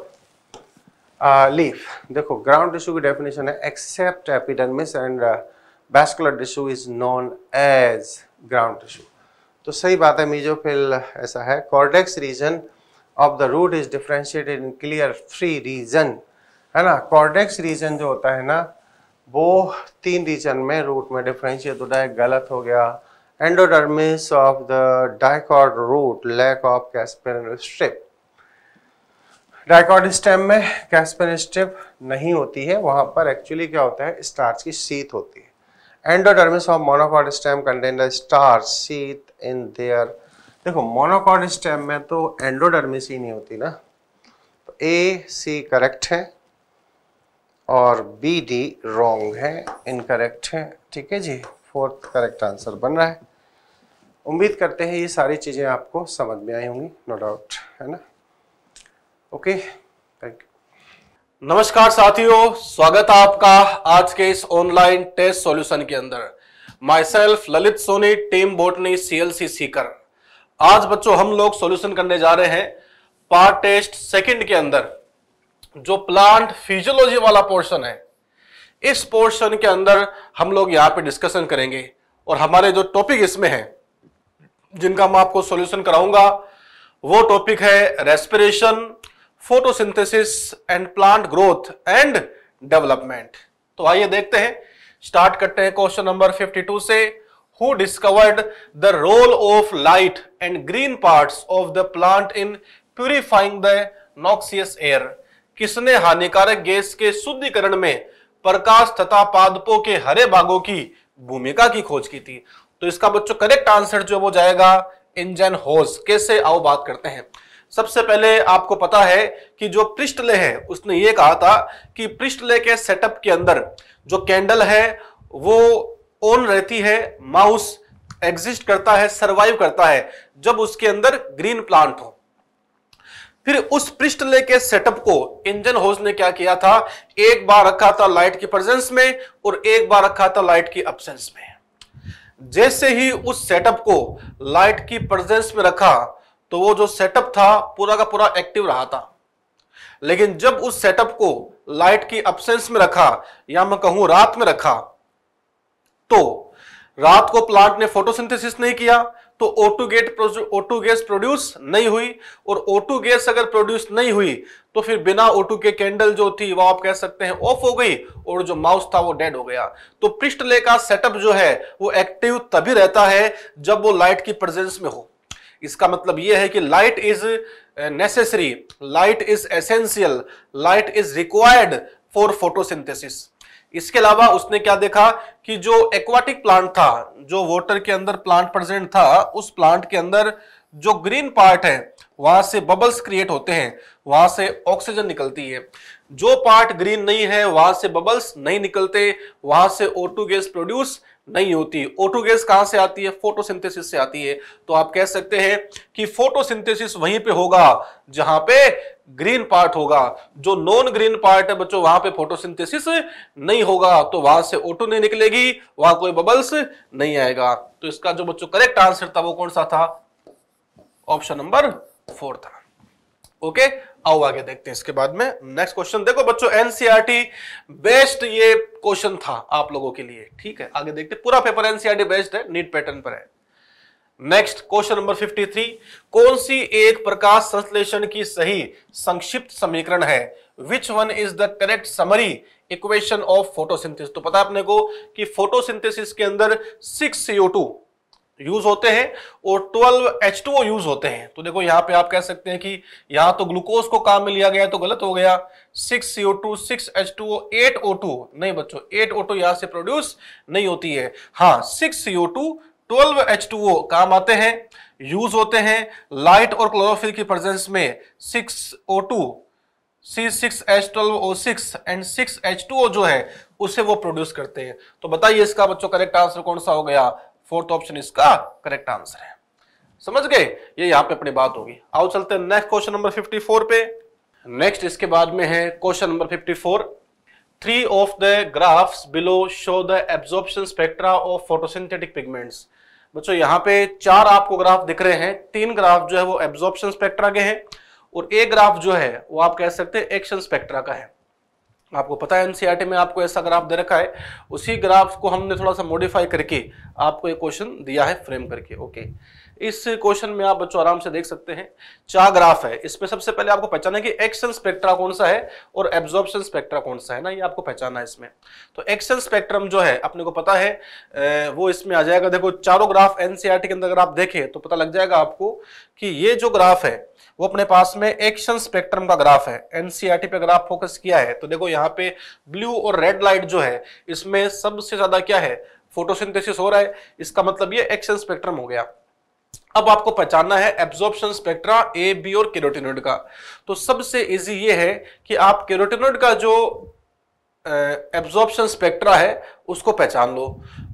leaf देखो ग्राउंड टिश्यू की डेफिनेशन है except epidermis and vascular tissue is known as ground tissue तो सही बात है mesophyll ऐसा है cortex region of the root is differentiated in clear three region है ना कॉर्डेक्स रीजन जो होता है ना वो तीन रीजन में रूट में डिफ्रेंशिएट होता है गलत हो गया endodermis of the dicot root lack of Casparian strip dicot stem में कैस्पेरन स्ट्रिप नहीं होती है वहाँ पर एक्चुअली क्या होता है स्टार्च की सीत होती है endodermis of monocot stem contain the star sheath in there देखो मोनोकॉड स्टेम में तो एंडोडर्मिस ही नहीं होती ना तो ए सी करेक्ट है और बी डी रॉन्ग है इनकरेक्ट है ठीक है जी फोर्थ करेक्ट आंसर बन रहा है उम्मीद करते हैं ये सारी चीज़ें आपको समझ में आई होंगी नो डाउट है ना ओके थैंक यू नमस्कार साथियों स्वागत है आपका आज के इस ऑनलाइन टेस्ट सॉल्यूशन के अंदर myself Lalit Soni team botany CLC Sikar आज बच्चों हम लोग सॉल्यूशन करने जा रहे हैं पार्ट टेस्ट सेकंड के अंदर जो प्लांट फिजियोलॉजी वाला पोर्शन है इस पोर्शन के अंदर हम लोग यहाँ पे डिस्कशन करेंगे और हमारे जो टॉपिक इसमें है जिनका मैं आपको सोल्यूशन कराऊंगा वो टॉपिक है respiration photosynthesis and plant growth and development तो आइए देखते हैं स्टार्ट करते हैं क्वेश्चन नंबर 52 से who discovered the role of light and green parts of the plant in purifying the noxious air किसने हानिकारक गैस के शुद्धिकरण में प्रकाश तथा पादपों के हरे भागों की भूमिका की खोज की थी तो इसका बच्चों करेक्ट आंसर जो वो जाएगा इंजन होज कैसे आओ बात करते हैं सबसे पहले आपको पता है कि जो पृष्ठले है उसने ये कहा था कि पृष्ठले के सेटअप के अंदर जो कैंडल है वो ऑन रहती है माउस एग्जिस्ट करता है सरवाइव करता है जब उसके अंदर ग्रीन प्लांट हो फिर उस पृष्ठले के सेटअप को इंजन होस ने क्या किया था एक बार रखा था लाइट की प्रेजेंस में और एक बार रखा था लाइट की अब्सेंस में जैसे ही उस सेटअप को लाइट की प्रेजेंस में रखा तो वो जो सेटअप था पूरा का पूरा एक्टिव रहा था लेकिन जब उस सेटअप को लाइट की अपसेंस में रखा या मैं कहूं रात में रखा तो रात को प्लांट ने फोटोसिंथेसिस नहीं किया तो O2 gate O2 gas produce नहीं हुई और O2 गैस अगर प्रोड्यूस नहीं हुई तो फिर बिना O2 के कैंडल जो थी वो आप कह सकते हैं ऑफ हो गई और जो माउस था वो डेड हो गया तो पृष्ठले का सेटअप जो है वो एक्टिव तभी रहता है जब वो लाइट की प्रेजेंस में हो इसका मतलब यह है कि light is necessary light is essential light is required for photosynthesis इसके अलावा उसने क्या देखा कि जो एक्वाटिक प्लांट था जो वाटर के अंदर प्लांट प्रेजेंट था उस प्लांट के अंदर जो ग्रीन पार्ट है वहां से बबल्स क्रिएट होते हैं वहां से ऑक्सीजन निकलती है जो पार्ट ग्रीन नहीं है वहां से बबल्स नहीं निकलते वहां से ओटू गैस प्रोड्यूस नहीं होती ओटोगेस कहां से आती है फोटोसिंथेसिस से आती है तो आप कह सकते हैं कि फोटोसिंथेसिस वहीं पे होगा जहां पे ग्रीन पार्ट होगा जो नॉन ग्रीन पार्ट है बच्चों वहां पे फोटोसिंथेसिस नहीं होगा तो वहां से ऑटो नहीं निकलेगी वहां कोई बबल्स नहीं आएगा तो इसका जो बच्चों करेक्ट आंसर था वो कौन सा था ऑप्शन नंबर फोर था ओके आओ आगे देखते हैं इसके बाद में नेक्स्ट क्वेश्चन देखो बच्चों एनसीआरटी बेस्ट e ये क्वेश्चन था आप लोगों के लिए ठीक है आगे देखते हैं पूरा पेपर एनसीआरटी बेस्ट है नीट पैटर्न पर है नेक्स्ट क्वेश्चन नंबर 53 कौन सी एक प्रकाश संश्लेषण की सही संक्षिप्त समीकरण है which one is the correct summary equation of photosynthesis तो पता अपने को कि फोटोसिंथेसिस के अंदर सिक्स सीओ यूज होते हैं और 12 H2O यूज होते हैं तो देखो यहाँ पे आप कह सकते हैं कि यहाँ तो ग्लूकोज को काम में लिया गया तो गलत हो गया 6 CO2, 6 H2O, 8 O2 नहीं बच्चों 8 O2 यहाँ से प्रोड्यूस नहीं होती है हाँ 6 CO2, 12 H2O काम आते हैं यूज होते हैं लाइट और क्लोरोफिल की प्रेजेंस में 6 O2, C6H12O6 एंड 6H2O जो है उसे वो प्रोड्यूस करते हैं तो बताइए इसका बच्चों करेक्ट आंसर कौन सा हो गया फोर्थ ऑप्शन इसका करेक्ट आंसर है समझ गए ये यहां पे अपनी बात होगी आओ चलते हैं नेक्स्ट क्वेश्चन नंबर 54 पे नेक्स्ट इसके बाद में है question number 54 three of the graphs below show the absorption spectra of photosynthetic pigments बच्चों यहां पे चार आपको ग्राफ दिख रहे हैं तीन ग्राफ जो है वो एब्जॉर्प्शन स्पेक्ट्रा के हैं और एक ग्राफ जो है वो आप कह सकते हैं एक्शन स्पेक्ट्रा का है आपको पता है एनसीईआरटी में आपको ऐसा ग्राफ दे रखा है उसी ग्राफ को हमने थोड़ा सा मॉडिफाई करके आपको ये क्वेश्चन दिया है फ्रेम करके ओके इस क्वेश्चन में आप बच्चों आराम से देख सकते हैं चार ग्राफ है इसमें सबसे पहले आपको पहचाना है कि एक्शन स्पेक्ट्रा कौन सा है और एब्जॉर्बन स्पेक्ट्रा कौन सा है ना ये आपको पहचाना है इसमें तो एक्शन स्पेक्ट्रम जो है अपने को पता है वो इसमें आ जाएगा देखो चारों ग्राफ एनसीआरटी e के अंदर अगर आप देखें तो पता लग जाएगा आपको कि ये जो ग्राफ है वो अपने पास में एक्शन स्पेक्ट्रम का ग्राफ है एनसीआरटी e पे अगर आप फोकस किया है तो देखो यहाँ पे ब्लू और रेड लाइट जो है इसमें सबसे ज्यादा क्या है फोटोसिंथेसिस हो रहा है इसका मतलब ये एक्शन स्पेक्ट्रम हो गया अब आपको पहचानना है एब्जॉर्प्शन स्पेक्ट्रा ए बी और केरोटिनोइड का तो सबसे इजी ये है कि आप केरोटिनोइड का जो एब्जॉर्प्शन स्पेक्ट्रा है उसको पहचान लो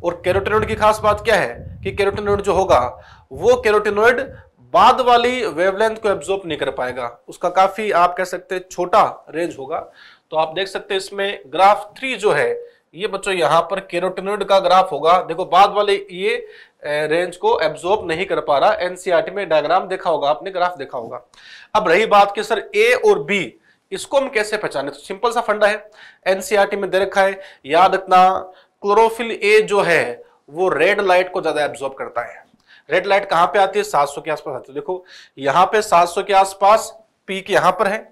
और केरोटिनोइड की खास बात क्या है कि केरोटिनोइड जो होगा वो केरोटिनोइड बाद वाली वेवलेंथ को एब्जॉर्ब नहीं कर पाएगा उसका काफी आप कह सकते हैं छोटा रेंज होगा तो आप देख सकते हैं इसमें ग्राफ थ्री जो है ये बच्चों यहां पर केरोटिनोइड का ग्राफ होगा देखो बाद वाले ये रेंज को एब्जॉर्ब नहीं कर पा रहा एनसीआरटी e में डायग्राम देखा होगा आपने ग्राफ देखा होगा अब रही बात कि सर ए और बी इसको हम कैसे पहचाने तो सिंपल सा फंडा है एनसीआरटी e में दे रखा है याद रखना क्लोरोफिल ए जो है वो रेड लाइट को ज्यादा एब्जॉर्ब करता है रेड लाइट कहां पे आती है 700 के आसपास आती है देखो यहां पे 700 के आसपास पीक यहां पर है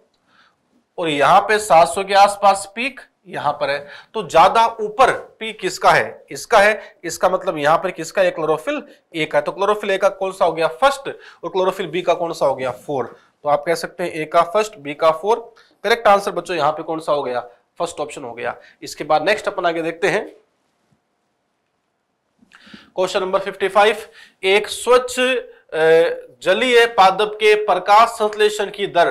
और यहां पे 700 के आसपास पीक यहां पर है तो ज्यादा ऊपर पी किसका है इसका है इसका मतलब यहां पर किसका है क्लोरोफिल ए का तो क्लोरोफिल ए का कौन सा हो गया फर्स्ट और क्लोरोफिल बी का कौन सा हो गया फोर तो आप कह सकते हैं ए का फर्स्ट बी का फोर करेक्ट आंसर बच्चों यहां पे कौन सा हो गया फर्स्ट ऑप्शन हो गया इसके बाद नेक्स्ट अपन आगे देखते हैं क्वेश्चन नंबर 55 एक स्वच्छ जलीय पादप के प्रकाश संश्लेषण की दर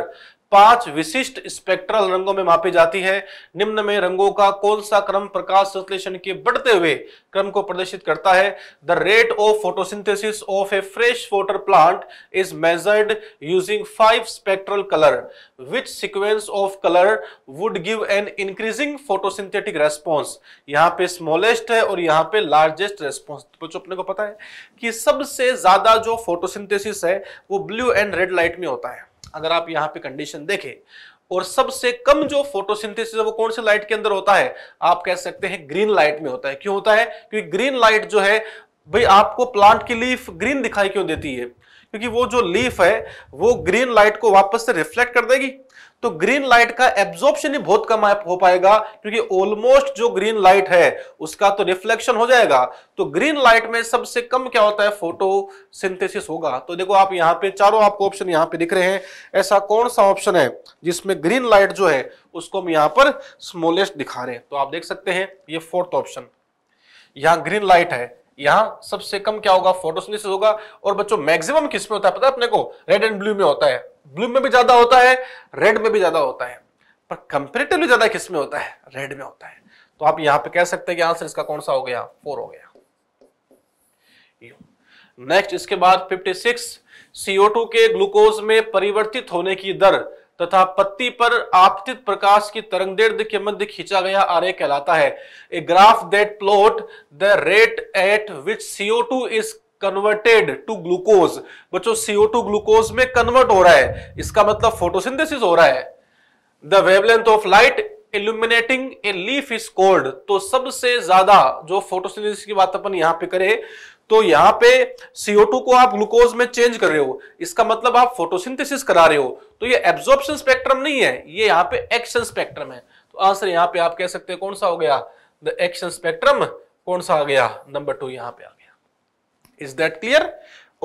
पांच विशिष्ट स्पेक्ट्रल रंगों में मापी जाती है निम्न में रंगों का कौन सा क्रम प्रकाश संश्लेषण के बढ़ते हुए क्रम को प्रदर्शित करता है the rate of photosynthesis of a fresh water plant is measured using five spectral colour which sequence of colour would give an increasing photosynthetic response यहाँ पे स्मॉलेस्ट है और यहाँ पे लार्जेस्ट रेस्पॉन्स बच्चों अपने को पता है कि सबसे ज्यादा जो फोटोसिंथेसिस है वो ब्लू एंड रेड लाइट में होता है अगर आप यहाँ पे कंडीशन देखें और सबसे कम जो फोटोसिंथेसिस है वो कौन से लाइट के अंदर होता है आप कह सकते हैं ग्रीन लाइट में होता है क्यों होता है क्योंकि ग्रीन लाइट जो है भाई आपको प्लांट की लीफ ग्रीन दिखाई क्यों देती है क्योंकि वो जो लीफ है वो ग्रीन लाइट को वापस से रिफ्लेक्ट कर देगी तो ग्रीन लाइट का एब्जॉर्प्शन ही बहुत कम हो पाएगा क्योंकि ऑलमोस्ट जो ग्रीन लाइट है उसका तो रिफ्लेक्शन हो जाएगा तो ग्रीन लाइट में सबसे कम क्या होता है फोटो सिंथेसिस होगा तो देखो आप यहाँ पे चारों आपको ऑप्शन यहाँ पे दिख रहे हैं ऐसा कौन सा ऑप्शन है जिसमें ग्रीन लाइट जो है उसको हम यहाँ पर स्मोलेस्ट दिखा रहे हैं तो आप देख सकते हैं ये फोर्थ ऑप्शन यहाँ ग्रीन लाइट है यहां सबसे कम क्या होगा फोटोसिंथेसिस होगा और बच्चों मैक्सिमम किस में होता है पता है अपने को रेड एंड ब्लू में होता है ब्लू में भी ज्यादा होता है रेड में भी ज्यादा होता है पर कंपेरेटिवली ज्यादा किस में होता है रेड में होता है तो आप यहां पे कह सकते हैं कि आंसर इसका कौन सा हो गया फोर हो गया नेक्स्ट इसके बाद 56 सिक्स CO2 के ग्लूकोज में परिवर्तित होने की दर तथा पत्ती पर आपतित प्रकाश की तरंगदैर्ध के मध्य खींचा गया आरे कहलाता है a graph that plot the rate at which CO two is converted to glucose बच्चों सीओ टू ग्लूकोज में कन्वर्ट हो रहा है इसका मतलब फोटोसिंथेसिस हो रहा है the wavelength of light illuminating a leaf is called तो सबसे ज्यादा जो फोटोसिंथेसिस की बात अपन यहां पे करें तो यहां पे CO2 को आप ग्लूकोज में चेंज कर रहे हो इसका मतलब आप फोटोसिंथेसिस करा रहे हो तो ये एब्जॉर्प्शन स्पेक्ट्रम नहीं है ये यहां पे एक्शन स्पेक्ट्रम है तो आंसर यहां पे आप कह सकते हैं कौन सा हो गया द एक्शन स्पेक्ट्रम कौन सा आ गया नंबर टू यहां पे आ इज दैट क्लियर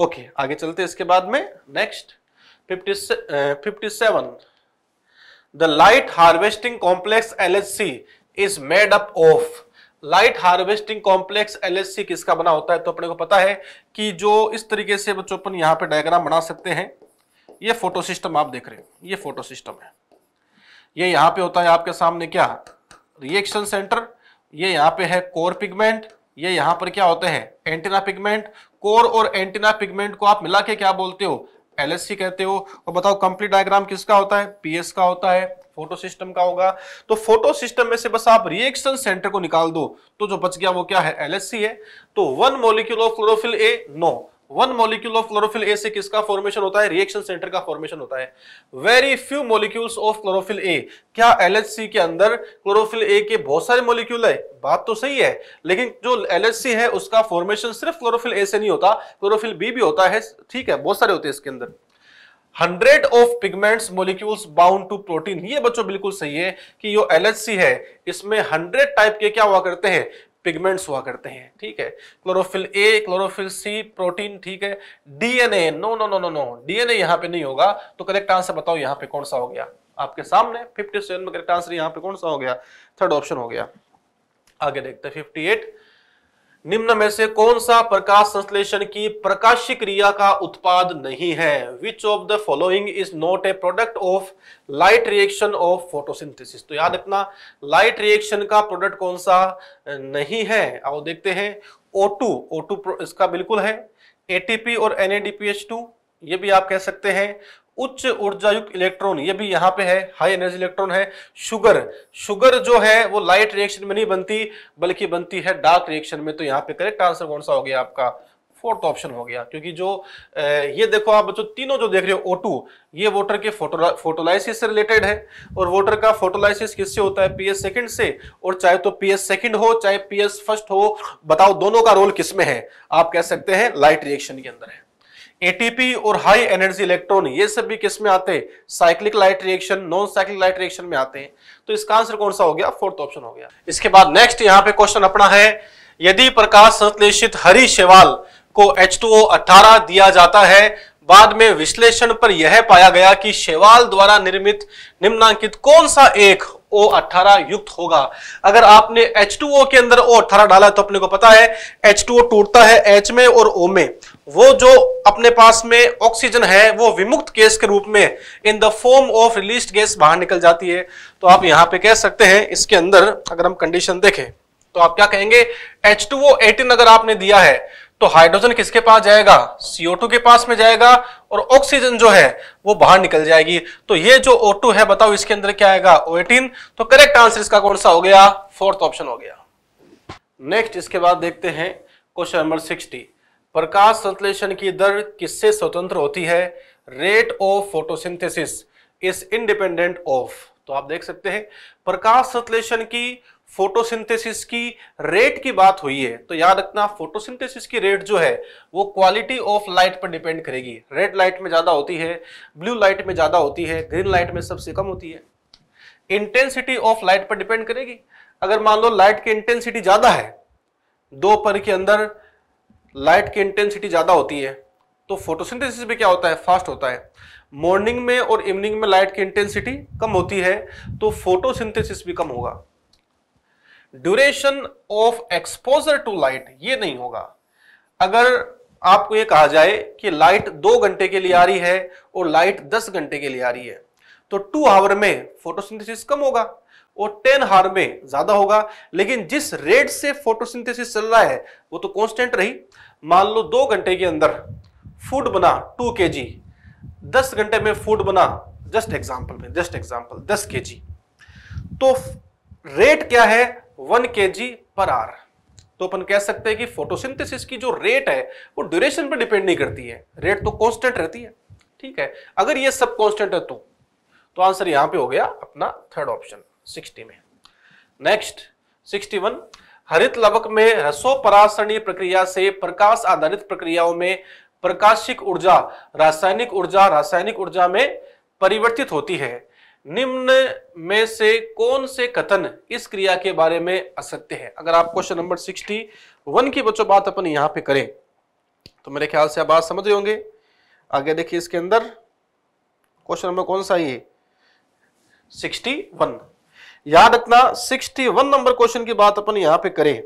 ओके आगे चलते इसके बाद में next fifty seven the light harvesting complex C is made up of light harvesting complex C किसका बना होता है तो अपने को पता है कि जो इस तरीके से बच्चों अपन यहां पे डायग्राम बना सकते हैं ये फोटो सिस्टम आप देख रहे हो ये फोटो सिस्टम है ये यहां पे होता है आपके सामने क्या रिएक्शन सेंटर ये यहां पे है कोर पिगमेंट ये यहां पर क्या होते हैं एंटीना पिगमेंट कोर और एंटीना पिगमेंट को आप मिला के क्या बोलते हो एलएससी कहते हो और बताओ कंप्लीट डायग्राम किसका होता है पीएस का होता है फोटो सिस्टम का होगा तो फोटो सिस्टम में से बस आप रिएक्शन सेंटर को निकाल दो तो जो बच गया वो क्या है एलएससी है तो one molecule of chlorophyll A no one molecule of chlorophyll A से किसका फॉर्मेशन होता है रिएक्शन सेंटर का फॉर्मेशन होता है very few molecules of chlorophyll A क्या एलएचसी के अंदर क्लोरोफिल ए के बहुत सारे मॉलिक्यूल है बात तो सही है लेकिन जो एलएचसी है उसका फॉर्मेशन सिर्फ क्लोरोफिल ए से नहीं होता क्लोरोफिल बी भी होता है ठीक है बहुत सारे होते हैं इसके अंदर hundred of pigments molecules bound to protein ये बच्चों बिल्कुल सही है कि जो एलएचसी है इसमें हंड्रेड टाइप के क्या हुआ करते हैं पिगमेंट्स हुआ करते हैं ठीक है chlorophyll A chlorophyll C protein ठीक है DNA no no no no no DNA यहाँ पे नहीं होगा तो करेक्ट आंसर बताओ यहाँ पे कौन सा हो गया आपके सामने 57 में करेक्ट आंसर यहाँ पे कौन सा हो गया थर्ड ऑप्शन हो गया आगे देखते हैं 58 निम्न में से कौन सा प्रकाश संश्लेषण की प्रकाशी क्रिया का उत्पाद नहीं है which of the following is not a product of light reaction of photosynthesis तो याद रखना लाइट रिएक्शन का प्रोडक्ट कौन सा नहीं है आओ देखते हैं O2 O2 इसका बिल्कुल है ATP और NADPH2 ये भी आप कह सकते हैं उच्च ऊर्जा युक्त इलेक्ट्रॉन ये भी यहाँ पे है हाई एनर्जी इलेक्ट्रॉन है शुगर शुगर जो है वो लाइट रिएक्शन में नहीं बनती बल्कि बनती है डार्क रिएक्शन में तो यहाँ पे करेक्ट आंसर कौन सा हो गया आपका फोर्थ ऑप्शन हो गया क्योंकि जो ये देखो आप बच्चों तीनों जो देख रहे हो O2 ये वोटर के फोटोलाइसिस से रिलेटेड है और वोटर का फोटोलाइसिस किससे होता है पीएस सेकंड से और चाहे तो पीएस सेकंड हो चाहे पीएस फर्स्ट हो बताओ दोनों का रोल किसमें है आप कह सकते हैं लाइट रिएक्शन के अंदर है एटीपी और हाई एनर्जी इलेक्ट्रॉन ये सब भी किस में आते हैं cyclic light reaction non cyclic light reaction में आते हैं तो इसका आंसर कौन सा हो गया फोर्थ ऑप्शन हो गया इसके बाद नेक्स्ट यहाँ पे क्वेश्चन अपना है यदि प्रकाश संश्लेषित हरी शेवाल को एच टू दिया जाता है बाद में विश्लेषण पर यह पाया गया कि शेवाल द्वारा निर्मित निम्नांकित कौन सा एक ओ अठारह युक्त होगा अगर आपने H2O के अंदर ओ अठारह डाला तो अपने को पता है H2O टूटता है H में और O में वो जो अपने पास में ऑक्सीजन है वो विमुक्त गैस के रूप में in the form of release gas बाहर निकल जाती है तो आप यहां पे कह सकते हैं इसके अंदर अगर हम कंडीशन देखें तो आप क्या कहेंगे एच टू ओ एटीन अगर आपने दिया है तो हाइड्रोजन किसके पास जाएगा CO2 के पास में जाएगा और ऑक्सीजन जो है वो बाहर निकल जाएगी तो ये जो O2 है बताओ इसके अंदर क्या आएगा O18 तो करेक्ट आंसर इसका कौन सा हो गया फोर्थ ऑप्शन हो गया नेक्स्ट इसके बाद देखते हैं क्वेश्चन नंबर सिक्सटी प्रकाश संश्लेषण की दर किससे स्वतंत्र होती है rate of photosynthesis is independent of तो आप देख सकते हैं प्रकाश संश्लेषण की फोटोसिंथेसिस की रेट की बात हुई है तो याद रखना फोटोसिंथेसिस की रेट जो है वो क्वालिटी ऑफ लाइट पर डिपेंड करेगी रेड लाइट में ज्यादा होती है ब्लू लाइट में ज्यादा होती है ग्रीन लाइट में सबसे कम होती है इंटेंसिटी ऑफ लाइट पर डिपेंड करेगी अगर मान लो लाइट की इंटेंसिटी ज्यादा है दो पर के अंदर लाइट की इंटेंसिटी ज़्यादा होती है तो फोटोसिंथेसिस भी क्या होता है फास्ट होता है मॉर्निंग में और इवनिंग में लाइट की इंटेंसिटी कम होती है तो फोटोसिंथेसिस भी कम होगा duration of exposure to light ये नहीं होगा अगर आपको ये कहा जाए कि लाइट दो घंटे के लिए आ रही है और लाइट दस घंटे के लिए आ रही है तो टू आवर में फोटोसिंथेसिस कम होगा और टेन आवर में ज्यादा होगा लेकिन जिस रेट से फोटोसिंथेसिस चल रहा है वो तो कांस्टेंट रही मान लो दो घंटे के अंदर फूड बना टू के जी दस घंटे में फूड बना जस्ट एग्जाम्पल में जस्ट एग्जाम्पल दस के जी तो रेट क्या है वन के जी पर आर तो अपन कह सकते हैं कि फोटोसिंथेसिस की जो रेट है वो ड्यूरेशन पर डिपेंड नहीं करती है रेट तो कांस्टेंट रहती है ठीक है अगर ये सब कांस्टेंट है तो तो आंसर यहां पे हो गया अपना थर्ड ऑप्शन 60 में नेक्स्ट वन हरित लवक में रसोपरासरणीय प्रक्रिया से प्रकाश आधारित प्रक्रियाओं में प्रकाशिक ऊर्जा रासायनिक ऊर्जा रासायनिक ऊर्जा में परिवर्तित होती है निम्न में से कौन से कथन इस क्रिया के बारे में असत्य है अगर आप क्वेश्चन नंबर सिक्सटी वन की बच्चों बात अपन यहां पे करें तो मेरे ख्याल से आप बात समझ होंगे आगे देखिए इसके अंदर क्वेश्चन नंबर कौन सा ये सिक्सटी वन याद रखना 61 नंबर क्वेश्चन की बात अपन यहां पे करें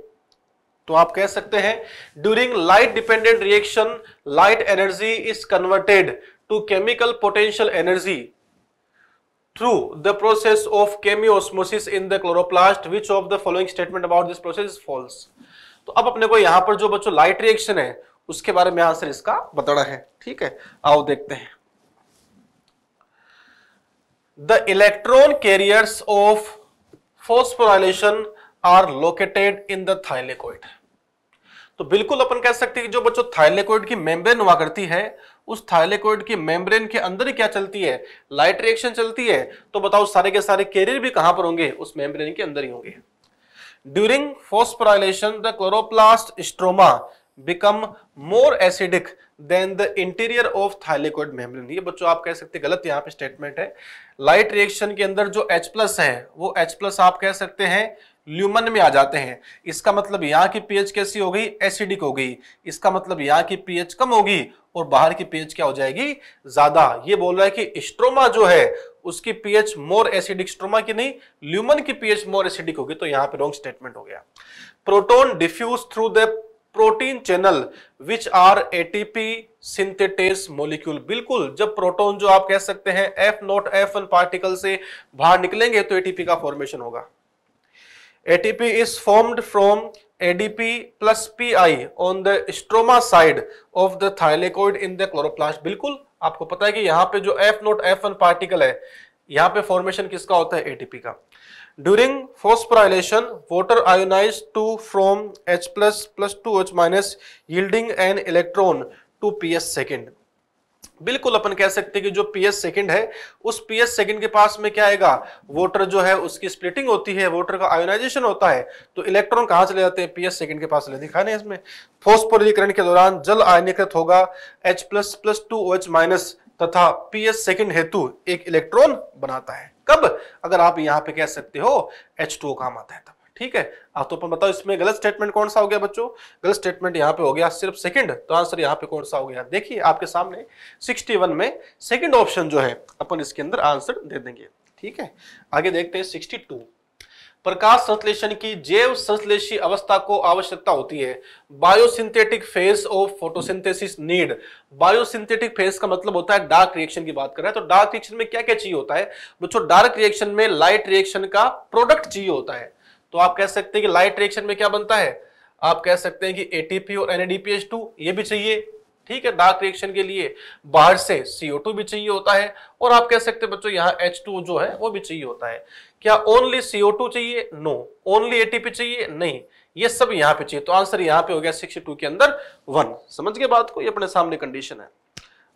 तो आप कह सकते हैं during light dependent reaction light energy is converted to chemical potential energy through the process of chemiosmosis in the chloroplast which of the following statement about this process is false तो अब अपने को यहां पर जो बच्चों लाइट रिएक्शन है उसके बारे में आंसर इसका बताना है ठीक है आओ देखते हैं the electron carriers of phosphorylation are located in the thylakoid तो बिल्कुल अपन कह सकते हैं कि जो बच्चों थाइलेकोइड की मेम्ब्रेन हुआ करती है उस थाइलेकोइड की मेम्ब्रेन के अंदर ही क्या चलती है लाइट रिएक्शन चलती है तो बताओ सारे के सारे कैरियर भी कहां पर होंगे उस मेम्ब्रेन के अंदर ही होंगे during phosphorylation the chloroplast stroma become more acidic than the interior of thylakoid membrane ये बच्चों आप कह सकते गलत यहाँ पे स्टेटमेंट है लाइट रिएक्शन के अंदर जो H प्लस है वो H प्लस आप कह सकते हैं ल्यूमन में आ जाते हैं इसका मतलब यहाँ की पीएच कैसी हो गई एसिडिक हो गई इसका मतलब यहाँ की पीएच कम होगी और बाहर की पीएच क्या हो जाएगी ज्यादा ये बोल रहा है कि स्ट्रोमा जो है उसकी पीएच मोर एसिडिक स्ट्रोमा की नहीं ल्यूमन की पीएच मोर एसिडिक होगी तो यहाँ पे रॉन्ग स्टेटमेंट हो गया proton diffuse through the protein channel which are ATP synthase molecule बिल्कुल जब प्रोटॉन जो आप कह सकते हैं F naught F N particle से बाहर निकलेंगे तो एटीपी का फॉर्मेशन होगा ATP is formed from ADP plus Pi on the stroma side of the thylakoid in the chloroplast बिल्कुल आपको पता है कि यहां पे जो F naught F one particle है यहां पे फॉर्मेशन किसका होता है एटीपी का During phosphorylation, water ionized 2 from H plus plus 2H minus yielding an electron to PS second. बिल्कुल अपन कह सकते हैं कि जो पी एस सेकेंड है उस पी एस सेकेंड के पास में क्या आएगा वोटर जो है उसकी स्प्लिटिंग होती है वोटर का आयोनाइजेशन होता है तो इलेक्ट्रॉन कहाँ चले जाते हैं पी एस सेकेंड के पास ले दिखाने इसमें फोस्फोरिलीकरण के दौरान जल आयनीकृत होगा H plus plus two O H minus तथा पी एस सेकेंड हेतु एक इलेक्ट्रॉन बनाता है कब अगर आप यहाँ पे कह सकते हो एच टू काम आता है तब ठीक है आप तो अपन बताओ इसमें गलत स्टेटमेंट कौन सा हो गया बच्चों गलत स्टेटमेंट यहाँ पे हो गया सिर्फ सेकंड तो आंसर यहाँ पे कौन सा हो गया देखिए आपके सामने 61 में सेकंड ऑप्शन जो है अपन इसके अंदर आंसर दे देंगे ठीक है आगे देखते हैं 62 प्रकाश संश्लेषण की जैव संश्लेषी अवस्था को आवश्यकता होती है biosynthetic phase of photosynthesis need biosynthetic phase का मतलब होता है डार्क रिएक्शन की बात कर रहे हैं तो डार्क रिएक्शन में क्या क्या चाहिए होता है बच्चों डार्क रिएक्शन में लाइट रिएक्शन का प्रोडक्ट चाहिए होता है तो आप कह सकते हैं कि लाइट रिएक्शन में क्या बनता है आप कह सकते हैं कि एटीपी और टू ये भी चाहिए ठीक है डार्क रिएक्शन के लिए बाहर से CO2 भी चाहिए होता है और आप कह सकते हैं बच्चों यहाँ H2 जो है वो भी चाहिए होता है क्या ओनली CO2 चाहिए नो ओनली एटीपी चाहिए नहीं ये सब यहाँ पे चाहिए तो आंसर यहाँ पे हो गया सिक्सटी टू के अंदर वन समझ गए बात को ये अपने सामने कंडीशन है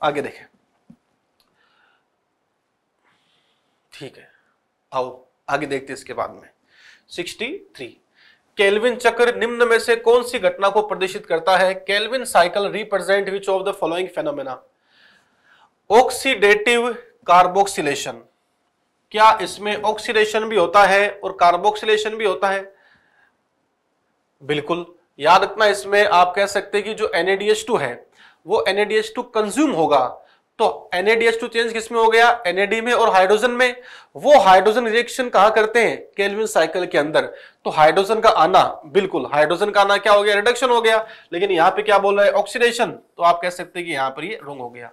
आगे देखें ठीक है आओ आगे देखते इसके बाद में सिक्सटी थ्री केल्विन चक्र निम्न में से कौन सी घटना को प्रदर्शित करता है Calvin cycle represent which of the following phenomena oxidative carboxylation क्या इसमें ऑक्सीडेशन भी होता है और कार्बोक्सिलेशन भी होता है बिल्कुल याद रखना इसमें आप कह सकते हैं कि जो एनएडीएच टू है वो एनएडीएच टू कंज्यूम होगा तो NADH2 चेंज किस में हो गया NAD में और हाइड्रोजन में वो हाइड्रोजन रिएक्शन कहा करते हैं केल्विन साइकिल के अंदर तो हाइड्रोजन का आना बिल्कुल हाइड्रोजन का आना क्या हो गया रिडक्शन हो गया लेकिन यहां पे क्या बोल रहा है ऑक्सीडेशन तो आप कह सकते हैं कि यहां पर ये रोंग हो गया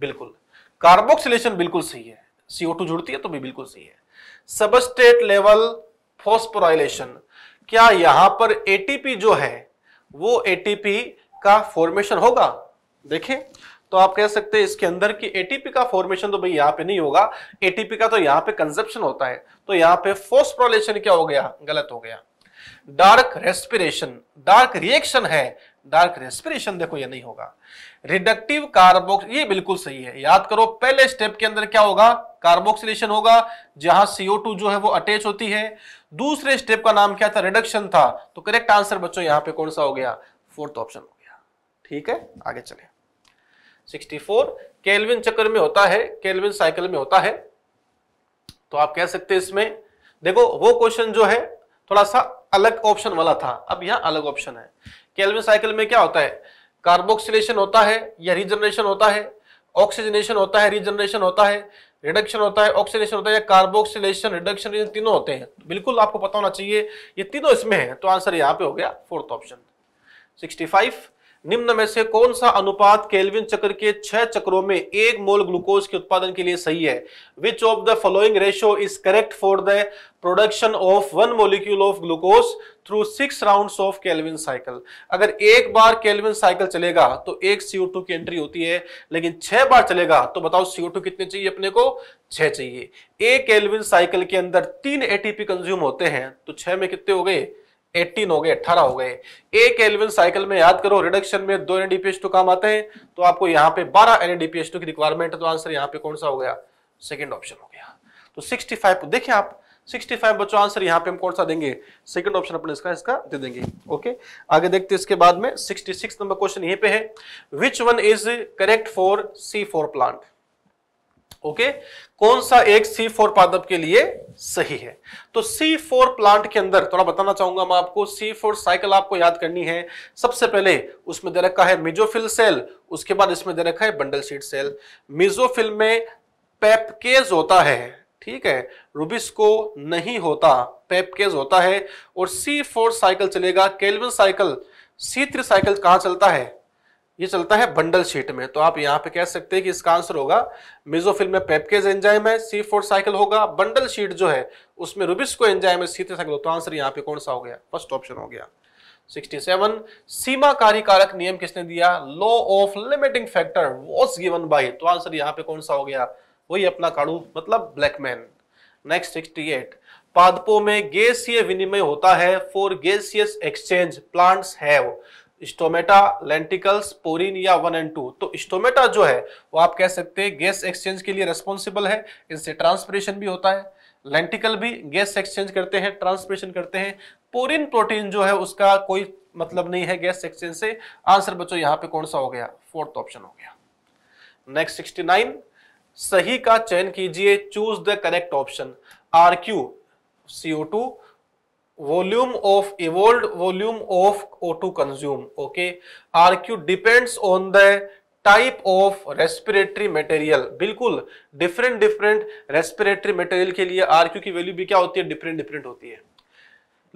बिल्कुल कार्बोक्सिलेशन बिल्कुल सही है सीओ जुड़ती है तो भी बिल्कुल सही है सबस्टेट लेवल फोस्पोराइलेशन क्या यहां पर एटीपी जो है वो एटीपी का फॉर्मेशन होगा देखें तो आप कह सकते हैं इसके अंदर की एटीपी का फॉर्मेशन तो भाई यहाँ पे नहीं होगा एटीपी का तो यहाँ पे कंजप्शन होता है तो यहाँ पे फोस्प्रोलेशन क्या हो गया गलत हो गया डार्क रेस्पिरेशन डार्क रिएक्शन है डार्क रेस्पिरेशन देखो ये नहीं होगा रिडक्टिव कार्बोक्स ये बिल्कुल सही है याद करो पहले स्टेप के अंदर क्या होगा कार्बोक्सिलेशन होगा जहां CO2 जो है वो अटैच होती है दूसरे स्टेप का नाम क्या था रिडक्शन था तो करेक्ट आंसर बच्चों यहां पे कौन सा हो गया फोर्थ ऑप्शन हो गया ठीक है आगे चले 64 केल्विन चक्र में होता है केल्विन साइकिल में होता है तो आप कह सकते हैं इसमें देखो वो क्वेश्चन जो है थोड़ा सा अलग ऑप्शन वाला था अब यहाँ अलग ऑप्शन है केल्विन साइकिल में क्या होता है कार्बोक्सिलेशन होता है या रिजनरेशन होता है ऑक्सीजनेशन होता है रिजनरेशन होता है रिडक्शन होता है ऑक्सीडेशन होता है या कार्बोक्सिलेशन रिडक्शन ये तीनों होते हैं बिल्कुल आपको पता होना चाहिए ये तीनों इसमें है तो आंसर यहाँ पे हो गया फोर्थ ऑप्शन 65 निम्न में से कौन सा अनुपात केल्विन चक्र के छह चक्रों में एक मोल ग्लूकोज के उत्पादन के लिए सही है which of the following ratio is correct for the production of one molecule of glucose through six round of Calvin cycle अगर एक बार केल्विन साइकिल चलेगा तो एक CO2 की एंट्री होती है लेकिन छह बार चलेगा तो बताओ CO2 कितने चाहिए अपने को छह चाहिए एक केल्विन साइकिल के अंदर तीन एटीपी कंज्यूम होते हैं तो छह में कितने हो गए एटीन हो गए अट्ठारह हो गए एक एलविन साइकिल में याद करो रिडक्शन में दो एनडीपीएस टू काम आते हैं तो आपको यहाँ पे बारह एनडीपीएस टू की रिक्वायरमेंट है तो आंसर यहाँ पे कौन सा हो गया सेकेंड ऑप्शन हो गया तो सिक्सटी फाइव देखिए आप 65 बच्चों आंसर यहाँ पे हम कौन सा देंगे सेकंड ऑप्शन अपने इसका इसका दे देंगे ओके आगे देखते हैं इसके बाद में 66 नंबर क्वेश्चन यहीं पे है which one is correct for C four plant okay कौन सा एक सी फोर पादप के लिए सही है तो सी फोर प्लांट के अंदर थोड़ा बताना चाहूंगा मैं आपको सी फोर साइकिल आपको याद करनी है सबसे पहले उसमें दे रखा है मिजोफिल सेल उसके बाद इसमें दे रखा है बंडल सीड सेल मिजोफिल में पेपकेज होता है ठीक है को नहीं होता पेपकेज होता है और सी फोर साइकिल चलेगा Calvin cycle C three cycle कहां चलता है ये चलता है बंडल शीट में तो आप यहां पे कह सकते हैं कि इसका आंसर होगा मिजोफिल में पेपकेज एंजाइम है सी फोर साइकिल होगा बंडल शीट जो है उसमें रुबिस्को एंजाइम है सीते साइकिल तो आंसर यहां पे कौन सा हो गया फर्स्ट ऑप्शन हो गया 67 सीमाकारी कारक नियम किसने दिया law of limiting factor was given by तो आंसर यहां पर कौन सा हो गया वही अपना काड़ू मतलब ब्लैकमैन नेक्स्ट 68 पादपों में गैसीय विनिमय होता है for gaseous exchange plants have stomata lenticels porin या वन एंड टू तो स्टोमेटा जो है वो आप कह सकते हैं गैस एक्सचेंज के लिए रेस्पॉन्सिबल है इनसे ट्रांसपरेशन भी होता है लेंटिकल भी गैस एक्सचेंज करते हैं ट्रांसपरेशन करते हैं पोरिन प्रोटीन जो है उसका कोई मतलब नहीं है गैस एक्सचेंज से आंसर बच्चों यहाँ पे कौन सा हो गया फोर्थ ऑप्शन हो गया नेक्स्ट सिक्सटी नाइन सही का चयन कीजिए choose the correct option R Q CO two volume of evolved volume of O2 consumed okay RQ depends on the type of respiratory material बिल्कुल डिफरेंट डिफरेंट रेस्पिरेटरी मटेरियल के लिए are Q की value भी क्या होती है different different होती है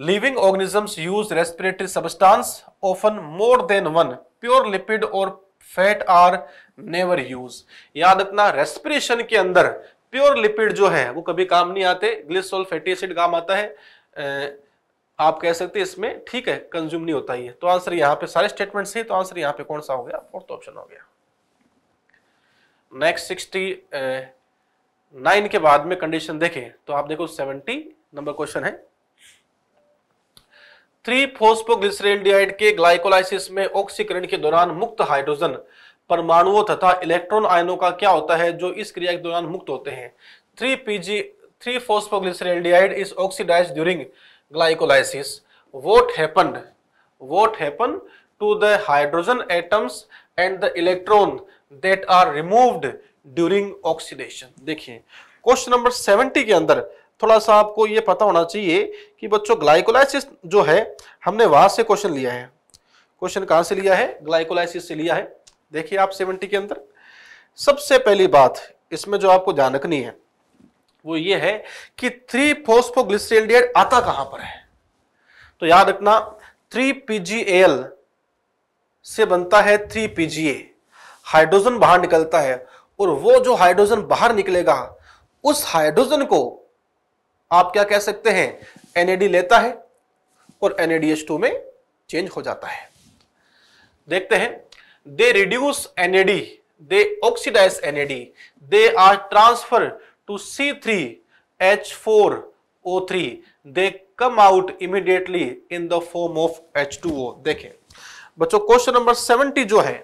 living organisms use respiratory substance often more than one pure lipid or fat are never use याद रखना रेस्पिरेशन के अंदर प्योर लिपिड जो है वो कभी काम नहीं आते ग्लिसोल फैटी एसिड काम आता है आप कह सकते हैं इसमें ठीक है कंज्यूम नहीं होता ये तो आंसर यहाँ पे सारे स्टेटमेंट है तो आंसर यहाँ पे कौन सा हो गया फोर्थ ऑप्शन हो गया नेक्स्ट सिक्सटी नाइन के बाद में कंडीशन देखें तो आप देखो सेवेंटी नंबर क्वेश्चन है थ्री फोस्पोग्लिसरेल्डिहाइड के ग्लाइकोलाइसिस में ऑक्सीकरण के दौरान मुक्त हाइड्रोजन परमाणुओं तथा इलेक्ट्रॉन आयनों का क्या होता है जो इस क्रिया के दौरान मुक्त होते हैं three PG three phosphoglyceraldehyde is oxidise during glycolysis what happened what happened to the hydrogen atoms and the electron that are removed during oxidation देखिए क्वेश्चन नंबर 70 के अंदर थोड़ा सा आपको ये पता होना चाहिए कि बच्चों ग्लाइकोलाइसिस जो है हमने वहां से क्वेश्चन लिया है क्वेश्चन कहाँ से लिया है ग्लाइकोलाइसिस से लिया है देखिए आप 70 के अंदर सबसे पहली बात इसमें जो आपको ध्यान रखनी है वो ये है कि थ्री फोस्फोग्लिसरेल्डियड आता कहां पर है तो याद रखना थ्री पीजीएल से बनता है थ्री पीजीए हाइड्रोजन बाहर निकलता है और वो जो हाइड्रोजन बाहर निकलेगा उस हाइड्रोजन को आप क्या कह सकते हैं एनएडी लेता है और टू में चेंज हो जाता है देखते हैं they reduce NAD they oxidise NAD they are transfer to C3H4O3 they come out immediately in the form of H2O देखें बच्चों क्वेश्चन नंबर 70 जो है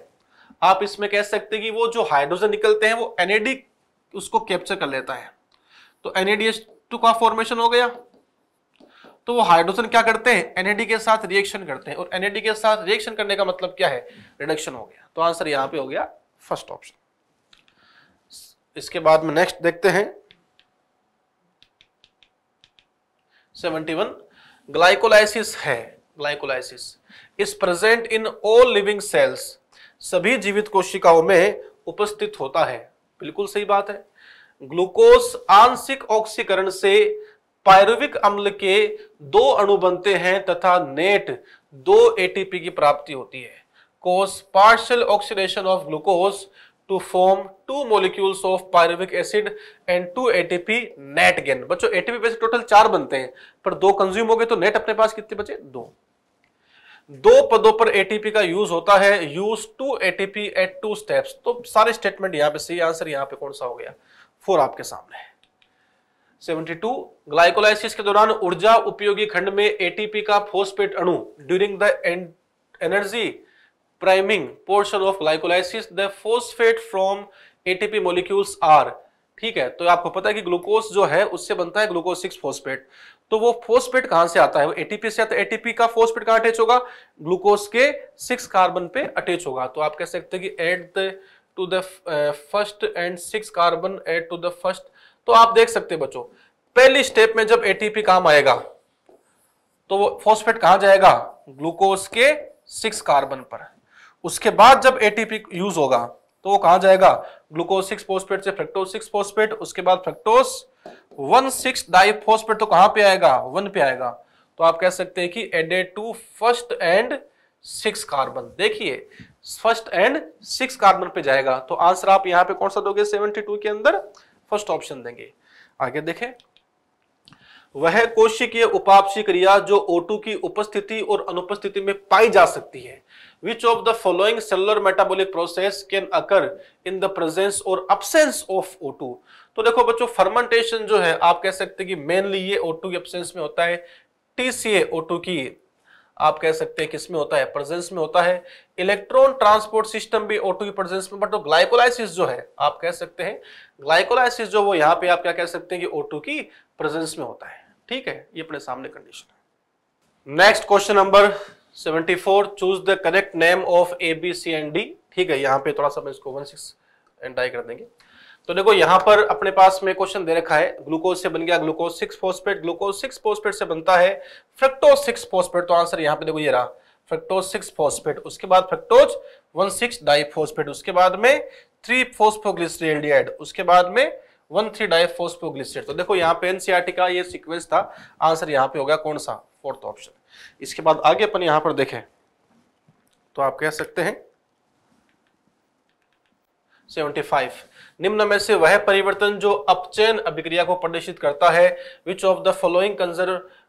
आप इसमें कह सकते हैं कि वो जो हाइड्रोजन निकलते हैं वो एनएडी उसको कैप्चर कर लेता है तो एनएडीएच2 का फॉर्मेशन हो गया तो वो हाइड्रोजन क्या करते हैं एनएडी के साथ रिएक्शन करते हैं और एनएडी के साथ रिएक्शन करने का मतलब क्या है रिडक्शन हो गया तो आंसर यहां पे हो गया फर्स्ट ऑप्शन इसके बाद में नेक्स्ट देखते हैं 71 ग्लाइकोलाइसिस है glycolysis is present in all living cells सभी जीवित कोशिकाओं में उपस्थित होता है बिल्कुल सही बात है ग्लूकोस आंशिक ऑक्सीकरण से पायरुविक अम्ल के दो अणु बनते हैं तथा नेट दो एटीपी की प्राप्ति होती है cos partial oxidation of glucose to form two molecules of pyruvic acid and two ATP net gain. बच्चों ATP वैसे टोटल चार बनते हैं पर दो कंज्यूम हो गए तो नेट अपने पास कितने बचे दो दो पदों पर ATP का यूज होता है use two ATP at two steps तो सारे स्टेटमेंट यहाँ पे सही आंसर यहाँ पे कौन सा हो गया फोर आपके सामने 72 ग्लाइकोलाइसिस के दौरान ऊर्जा उपयोगी खंड में एटीपी का फोस्पेट अणु during the energy priming portion of glycolysis the phosphate from ATP molecules are ठीक है तो आपको पता है कि ग्लूकोज जो है उससे बनता है ग्लूकोज सिक्स फोस्फेट तो वो फोस्फेट कहां से आता है वो एटीपी से आता है एटीपी का फोस्फेट कहां अटैच होगा ग्लूकोज के सिक्स कार्बन पे अटैच होगा तो आप कह सकते हैं कि added to the first and six carbon at to the first तो आप देख सकते हैं बच्चों पहली स्टेप में जब एटीपी काम आएगा तो वो फॉस्फेट कहां जाएगा ग्लूकोज के सिक्स कार्बन पर उसके बाद जब एटीपी यूज होगा तो वो कहा जाएगा ग्लूकोज सिक्स फोस्फेट से फ्रेक्टोज सिक्स फोस्फेट उसके बाद फ्रेक्टोज वन सिक्स डाइफोस्फेट तो कहां पे आएगा वन पे आएगा तो आप कह सकते हैं कि added to first and six carbon देखिए फर्स्ट एंड सिक्स कार्बन पे जाएगा तो आंसर आप यहां पे कौन सा दोगे सेवेंटी टू के अंदर फर्स्ट ऑप्शन देंगे आगे देखें वह कोशिकीय उपापसी क्रिया जो O2 की उपस्थिति और अनुपस्थिति में पाई जा सकती है which of the following cellular metabolic process can occur in the presence or absence of O2 तो देखो बच्चों फर्मेंटेशन जो है आप कह सकते हैं कि मेनली ये O2 की अब्सेंस में होता है TCaO2 की आप कह सकते हैं किसमें होता है प्रेजेंस में होता है इलेक्ट्रॉन ट्रांसपोर्ट सिस्टम भी ओटू की प्रेजेंस में बट तो ग्लाइकोलाइसिस जो है आप कह सकते हैं ग्लाइकोलाइसिस जो वो यहाँ पे आप क्या कह सकते हैं कि ओटू की प्रेजेंस में होता है ठीक है ये अपने सामने कंडीशन है next question number 74 choose the correct name of A B C and D ठीक है यहाँ पे थोड़ा सा इसको वन सिक्स एंटाई कर देंगे तो देखो यहाँ पर अपने पास में क्वेश्चन दे रखा है ग्लूकोज से बन गया glucose six phosphate glucose six phosphate से बनता है फ्रक्टोज सिक्स फोस्पेट तो आंसर यहाँ पे देखो ये रहा फ्रक्टोज सिक्स फोस्पेट उसके बाद फ्रक्टोज वन सिक्स डाइफोस्पेट उसके बाद में थ्री फोस्फोग्लिसरेल्डिहाइड उसके बाद में वन थ्री डाइफोस्पोग्लिसरेट तो देखो यहाँ पे एनसीआरटी e का ये सिक्वेंस था आंसर यहाँ पे होगा कौन सा फोर्थ ऑप्शन इसके बाद आगे अपन यहाँ पर देखें तो आप कह सकते हैं 75 निम्न में से वह परिवर्तन जो अपचयन अभिक्रिया को प्रदर्शित करता है which of the following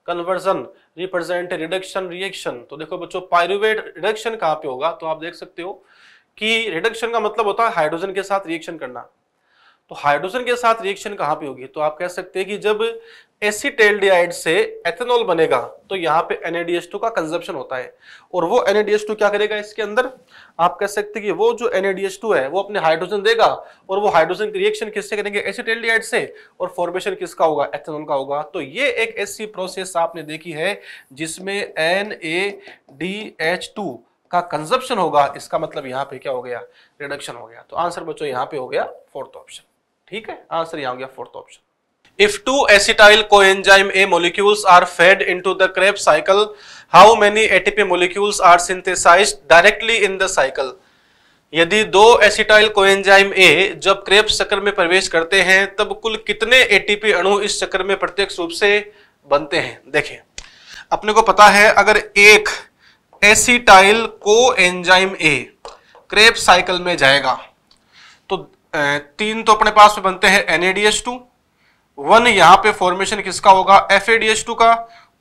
conversion represent reduction reaction तो देखो बच्चों पायरुवेट रिडक्शन कहाँ पे होगा तो आप देख सकते हो कि रिडक्शन का मतलब होता है हाइड्रोजन के साथ रिएक्शन करना तो हाइड्रोजन के साथ रिएक्शन कहां पे होगी तो आप कह सकते हैं कि जब एसीटेल्डिहाइड से एथेनॉल बनेगा तो यहां पे टू का कंजप्शन होता है और वो टू क्या करेगा इसके अंदर आप कह सकते हैं कि वो जो टू है वो अपने हाइड्रोजन देगा और वो हाइड्रोजन की रिएक्शन किससे करेंगे एसीटेल्डिहाइड से और फॉर्मेशन किसका होगा एथेनॉल का होगा तो ये एक ऐसी प्रोसेस आपने देखी है जिसमें टू का कंजप्शन होगा इसका मतलब यहाँ पे क्या हो गया रिडक्शन हो गया तो आंसर बच्चों यहाँ पे हो गया फोर्थ ऑप्शन ठीक है आंसर यहाँ हो गया fourth option If two acetyl coenzyme A molecules are fed into the Krebs cycle, how many ATP molecules are synthesized directly in the cycle? यदि दो एसिटाइल कोएंजाइम ए जब क्रेप्स चक्र में प्रवेश करते हैं तब कुल कितने एटीपी अणु इस चक्र में प्रत्यक्ष रूप से बनते हैं देखें अपने को पता है अगर एक acetyl coenzyme A Krebs cycle में जाएगा तीन तो अपने पास में बनते हैं एनएडीएच टू वन यहां पे फॉर्मेशन किसका होगा एफ टू का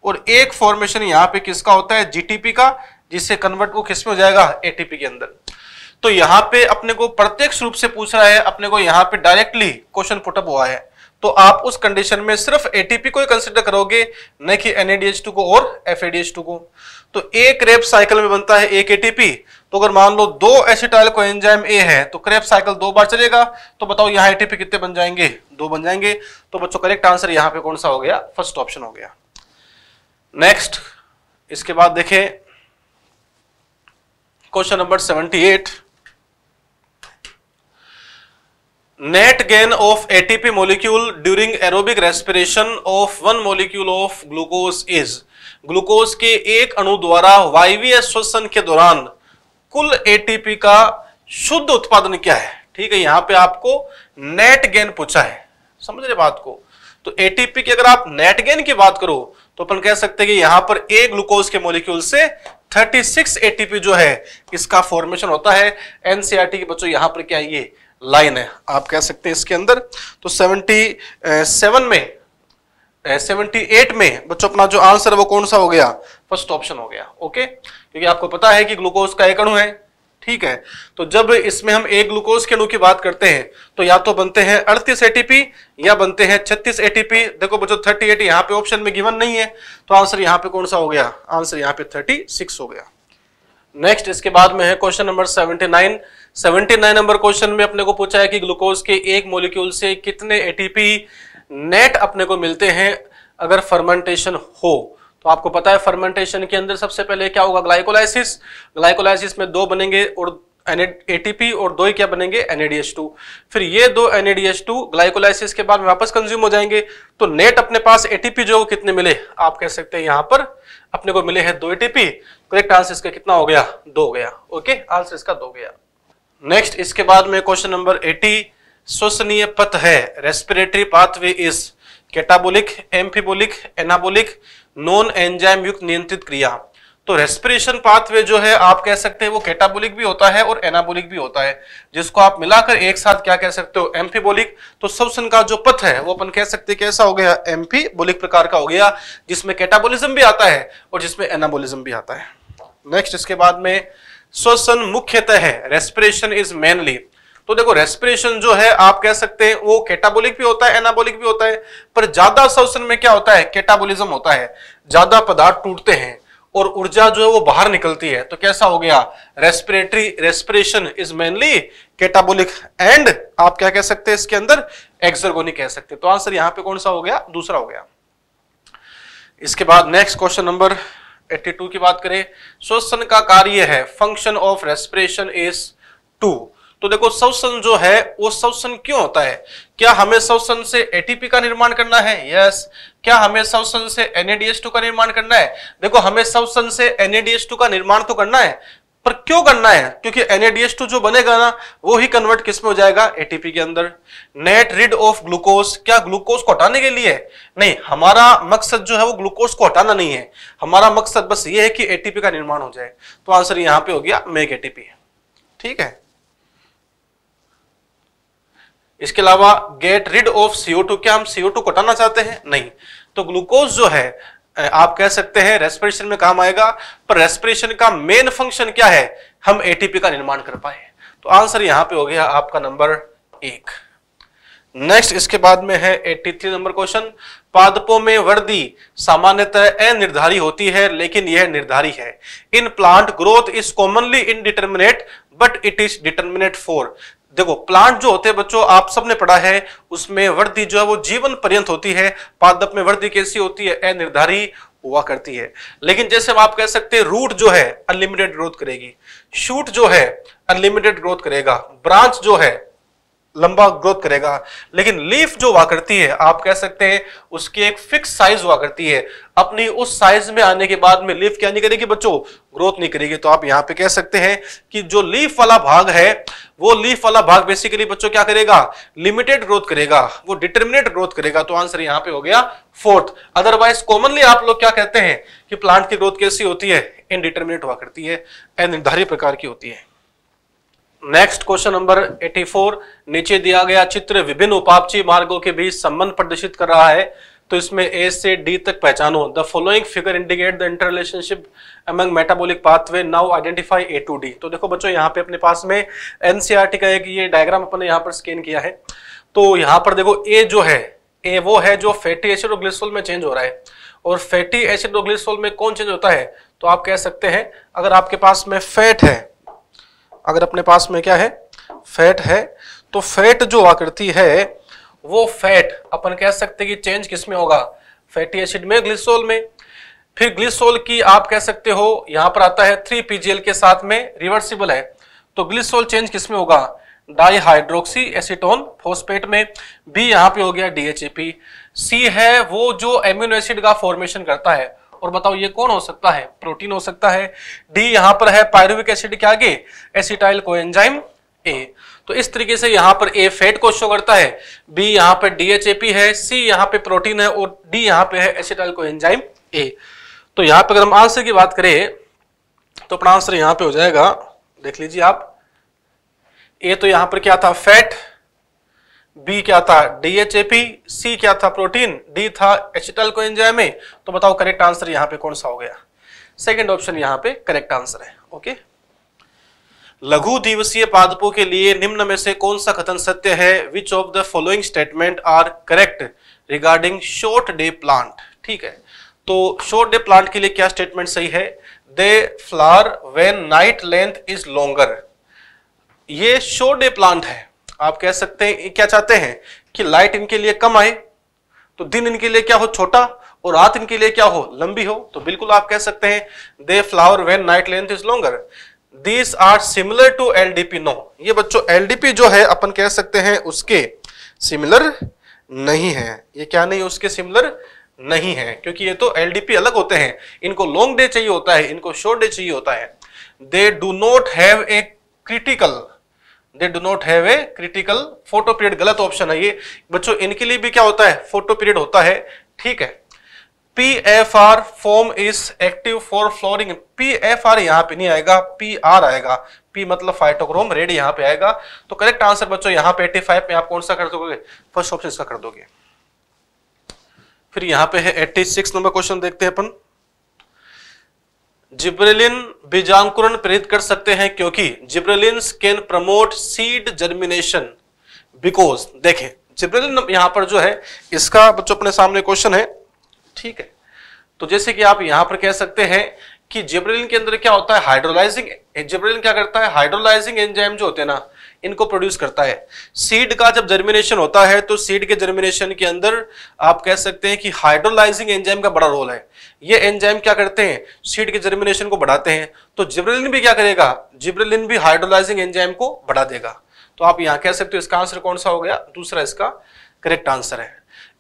और एक फॉर्मेशन यहां पे किसका होता है जीटीपी का जिससे कन्वर्ट वो किसमें हो जाएगा एटीपी के अंदर तो यहां पे अपने को प्रत्यक्ष रूप से पूछ रहा है अपने को यहां पे डायरेक्टली क्वेश्चन पुटअप हुआ है तो आप उस कंडीशन में सिर्फ एटीपी को ही कंसिडर करोगे न कि एनएडीएच टू को और एफ को तो एक रेप साइकिल में बनता है एक एटीपी तो अगर मान लो दो एसिटाइल को एंजाइम ए है तो क्रेप साइकिल दो बार चलेगा तो बताओ यहाँ एटीपी कितने बन जाएंगे दो बन जाएंगे तो बच्चों करेक्ट आंसर यहाँ पे कौन सा हो गया फर्स्ट ऑप्शन हो गया नेक्स्ट इसके बाद देखें question number seventy eight net gain of ATP molecule during aerobic respiration of one molecule of glucose is glucose के एक अणु द्वारा वायवीय श्वसन के दौरान कुल एटीपी का शुद्ध उत्पादन क्या है ठीक है यहां पे आपको नेट गेन पूछा है समझ रहे बात को तो एटीपी की अगर आप नेट गेन की बात करो तो अपन कह सकते हैं कि यहां पर ए ग्लूकोज के मोलिक्यूल से 36 एटीपी जो है इसका फॉर्मेशन होता है एनसीआरटी के बच्चों यहां पर क्या है ये लाइन है आप कह सकते हैं इसके अंदर तो 77 में सेवेंटी एट में बच्चों अपना जो आंसर है वो कौन सा हो गया फर्स्ट ऑप्शन हो गया ओके क्योंकि आपको पता है कि ग्लूकोज का एक अणु है ठीक है तो जब इसमें हम एक ग्लूकोज के अणु की बात करते हैं तो या तो बनते हैं अड़तीस एटीपी या बनते हैं छत्तीस एटीपी देखो बच्चों थर्टी एट यहाँ पे ऑप्शन में गिवन नहीं है तो आंसर यहाँ पे कौन सा हो गया आंसर यहाँ पे थर्टी सिक्स हो गया नेक्स्ट इसके बाद में है question number seventy nine seventy nine number question में अपने को पूछा है कि ग्लूकोज के एक मोलिक्यूल से कितने एटीपी नेट अपने को मिलते हैं अगर फर्मेंटेशन हो तो आपको पता है फर्मेंटेशन के अंदर सबसे पहले क्या होगा ग्लाइकोलाइसिस ग्लाइकोलाइसिस में दो बनेंगे और एटीपी और दो ही क्या बनेंगे टू फिर ये दो टू ग्लाइकोलाइसिस के बाद वापस कंज्यूम हो जाएंगे तो नेट अपने पास एटीपी जो कितने मिले आप कह सकते हैं यहां पर अपने को मिले हैं दो एटीपी करेक्ट आंसर इसका कितना हो गया दो हो गया ओके आंसर इसका दो गया नेक्स्ट इसके बाद में क्वेश्चन नंबर एटी श्वसनीय पथ है respiratory pathway is catabolic amphibolic anabolic non enzyme युक्त नियंत्रित क्रिया तो रेस्पिरेशन पाथवे जो है आप कह सकते हैं वो कैटाबोलिक भी होता है और एनाबोलिक भी होता है जिसको आप मिलाकर एक साथ क्या कह सकते हो एम्फीबोलिक तो श्वसन का जो पथ है वो अपन कह सकते हैं कैसा हो गया एम्फीबोलिक प्रकार का हो गया जिसमें कैटाबोलिज्म भी आता है और जिसमें एनाबोलिज्म भी आता है नेक्स्ट इसके बाद में श्वसन मुख्यतः है रेस्पिरेशन इज मेनली तो देखो रेस्पिरेशन जो है आप कह सकते हैं वो कैटाबोलिक भी होता है एनाबोलिक भी होता है पर ज्यादा श्वसन में क्या होता है कैटाबोलिज्म होता है ज्यादा पदार्थ टूटते हैं और ऊर्जा जो है वो बाहर निकलती है तो कैसा हो गया respiratory respiration is mainly catabolic and आप क्या कह सकते हैं इसके अंदर एक्सरगोनिक कह सकते हैं तो आंसर यहां पे कौन सा हो गया दूसरा हो गया इसके बाद नेक्स्ट क्वेश्चन नंबर 82 की बात करें श्वसन का कार्य है function of respiration is to तो देखो श्वसन जो है वो श्वसन क्यों होता है क्या हमें श्वसन से एटीपी का निर्माण करना है यस क्या हमें श्वसन से एनएडीएस का निर्माण करना है देखो हमें श्वसन से एनएडीएस का निर्माण तो करना है पर क्यों करना है क्योंकि एनएडीएस जो बनेगा ना वो ही कन्वर्ट किस में हो जाएगा एटीपी के अंदर नेट रिड ऑफ ग्लूकोज क्या ग्लूकोज को हटाने के लिए नहीं हमारा मकसद जो है वो ग्लूकोज को हटाना नहीं है हमारा मकसद बस ये है कि एटीपी का निर्माण हो जाए तो आंसर यहां पर हो गया मेक एटीपी ठीक है इसके अलावा get rid of CO two क्या हम सीओ टू कटाना चाहते हैं नहीं तो ग्लूकोज जो है आप कह सकते हैं रेस्पिरेशन में काम आएगा पर रेस्पिरेशन का मेन फंक्शन क्या है हम एटीपी का निर्माण कर पाए तो आंसर यहां पे हो गया आपका नंबर एक नेक्स्ट इसके बाद में है 83 नंबर क्वेश्चन पादपों में वृद्धि सामान्यतः अनिर्धारी होती है लेकिन यह निर्धारी है in plant growth is commonly indeterminate but it is determinate for देखो प्लांट जो होते हैं बच्चों आप सबने पढ़ा है उसमें वृद्धि जो है वो जीवन पर्यंत होती है पादप में वृद्धि कैसी होती है अनिर्धारित हुआ करती है लेकिन जैसे हम आप कह सकते हैं रूट जो है अनलिमिटेड ग्रोथ करेगी शूट जो है अनलिमिटेड ग्रोथ करेगा ब्रांच जो है लंबा ग्रोथ करेगा लेकिन लीफ जो हुआ करती है आप कह सकते हैं उसकी एक फिक्स साइज हुआ करती है अपनी उस साइज में आने के बाद में लीफ क्या नहीं करेगी बच्चों ग्रोथ नहीं करेगी तो आप यहां पे कह सकते हैं कि जो लीफ वाला भाग है वो लीफ वाला भाग बेसिकली बच्चों क्या करेगा लिमिटेड ग्रोथ करेगा वो डिटर्मिनेट ग्रोथ करेगा तो आंसर यहाँ पे हो गया फोर्थ अदरवाइज कॉमनली आप लोग क्या कहते हैं कि प्लांट की ग्रोथ कैसी होती है इनडिटर्मिनेट हुआ करती है अनिर्धारित प्रकार की होती है नेक्स्ट क्वेश्चन नंबर 84 नीचे दिया गया चित्र विभिन्न उपापची मार्गों के बीच संबंध प्रदर्शित कर रहा है तो इसमें ए से डी तक पहचानो the following figure indicate the interrelationship among metabolic pathway now identify A to D तो देखो बच्चों यहाँ पे अपने पास में एनसीआरटी e का एक ये डायग्राम अपने यहाँ पर स्कैन किया है तो यहाँ पर देखो ए जो है ए वो है जो फैटी एसिड और ग्लिसरॉल में चेंज हो रहा है और फैटी एसिड और ग्लिसरॉल में कौन चेंज होता है तो आप कह सकते हैं अगर आपके पास में फैट है अगर अपने पास में क्या है फैट है तो फैट जो आकृति है वो फैट अपन कह सकते हैं कि चेंज किस में होगा फैटी एसिड में ग्लिसोल में फिर ग्लिसोल की आप कह सकते हो यहां पर आता है थ्री पीजीएल के साथ में रिवर्सिबल है तो ग्लिसोल चेंज किस में होगा डाईहाइड्रोक्सी एसिटोन फोस्पेट में बी यहां पे हो गया डीएचएपी सी है वो जो एम्यूनो एसिड का फॉर्मेशन करता है और बताओ ये कौन हो सकता है प्रोटीन हो सकता है डी यहां पर है पायरुविक एसिड के आगे एसिटाइल को एंजाइम ए तो इस तरीके से यहां पर ए फैट को शो करता है बी यहां पर डीएचएपी है सी यहां पे प्रोटीन है और डी यहां पे है एसिटाइल को एंजाइम ए तो यहां पर अगर हम आंसर की बात करें तो अपना आंसर यहां पर हो जाएगा देख लीजिए आप ए तो यहां पर क्या था फैट बी क्या था डीएचएपी सी क्या था प्रोटीन डी था एसिटल को एंजाइम तो बताओ करेक्ट आंसर यहां पे कौन सा हो गया सेकंड ऑप्शन यहां पे करेक्ट आंसर है ओके लघु दिवसीय पादपों के लिए निम्न में से कौन सा कथन सत्य है which of the following statement are correct regarding short day plant ठीक है तो शॉर्ट डे प्लांट के लिए क्या स्टेटमेंट सही है they flower when night length is longer ये शॉर्ट डे प्लांट है आप कह सकते हैं क्या चाहते हैं कि लाइट इनके लिए कम आए तो दिन इनके लिए क्या हो छोटा और रात इनके लिए क्या हो लंबी हो तो बिल्कुल आप कह सकते हैं they flower when night length is longer these are similar to L D P no ये बच्चों एल डी पी जो है अपन कह सकते हैं उसके सिमिलर नहीं है ये क्या नहीं उसके सिमिलर नहीं है क्योंकि ये तो एल डी पी अलग होते हैं इनको लॉन्ग डे चाहिए होता है इनको शॉर्ट डे चाहिए होता है they do not have a critical they do not have a critical photoperiod गलत ऑप्शन है ये बच्चों इनके लिए भी क्या होता है फोटो पीरियड होता है ठीक है P F R form is active for flowering P F R यहाँ पे नहीं आएगा पी आर आएगा पी मतलब फाइटोक्रोम रेड यहाँ पे आएगा तो करेक्ट आंसर बच्चों यहाँ पे एट्टी फाइव में आप कौन सा कर दोगे फर्स्ट ऑप्शन इसका कर दोगे फिर यहाँ पे है एट्टी सिक्स नंबर क्वेश्चन देखते हैं अपन जिब्रेलिन बीजांकुरण प्रेरित कर सकते हैं क्योंकि gibberellin can promote seed germination because देखें जिब्रेलिन यहां पर जो है इसका बच्चों अपने सामने क्वेश्चन है ठीक है तो जैसे कि आप यहां पर कह सकते हैं कि जिब्रेलिन के अंदर क्या होता है हाइड्रोलाइजिंग जिब्रेलिन क्या करता है हाइड्रोलाइजिंग एंजाइम जो होते हैं ना इनको प्रोड्यूस करता है सीड का जब जर्मिनेशन होता है तो सीड के जर्मिनेशन के अंदर आप कह सकते हैं कि हाइड्रोलाइजिंग एंजाइम का बड़ा रोल है ये एंजाइम क्या करते हैं सीड के जर्मिनेशन को बढ़ाते हैं तो जिब्रेलिन भी क्या करेगा जिब्रेलिन भी हाइड्रोलाइजिंग एंजाइम को बढ़ा देगा तो आप यहाँ कह सकते हो इसका आंसर कौन सा हो गया दूसरा इसका करेक्ट आंसर है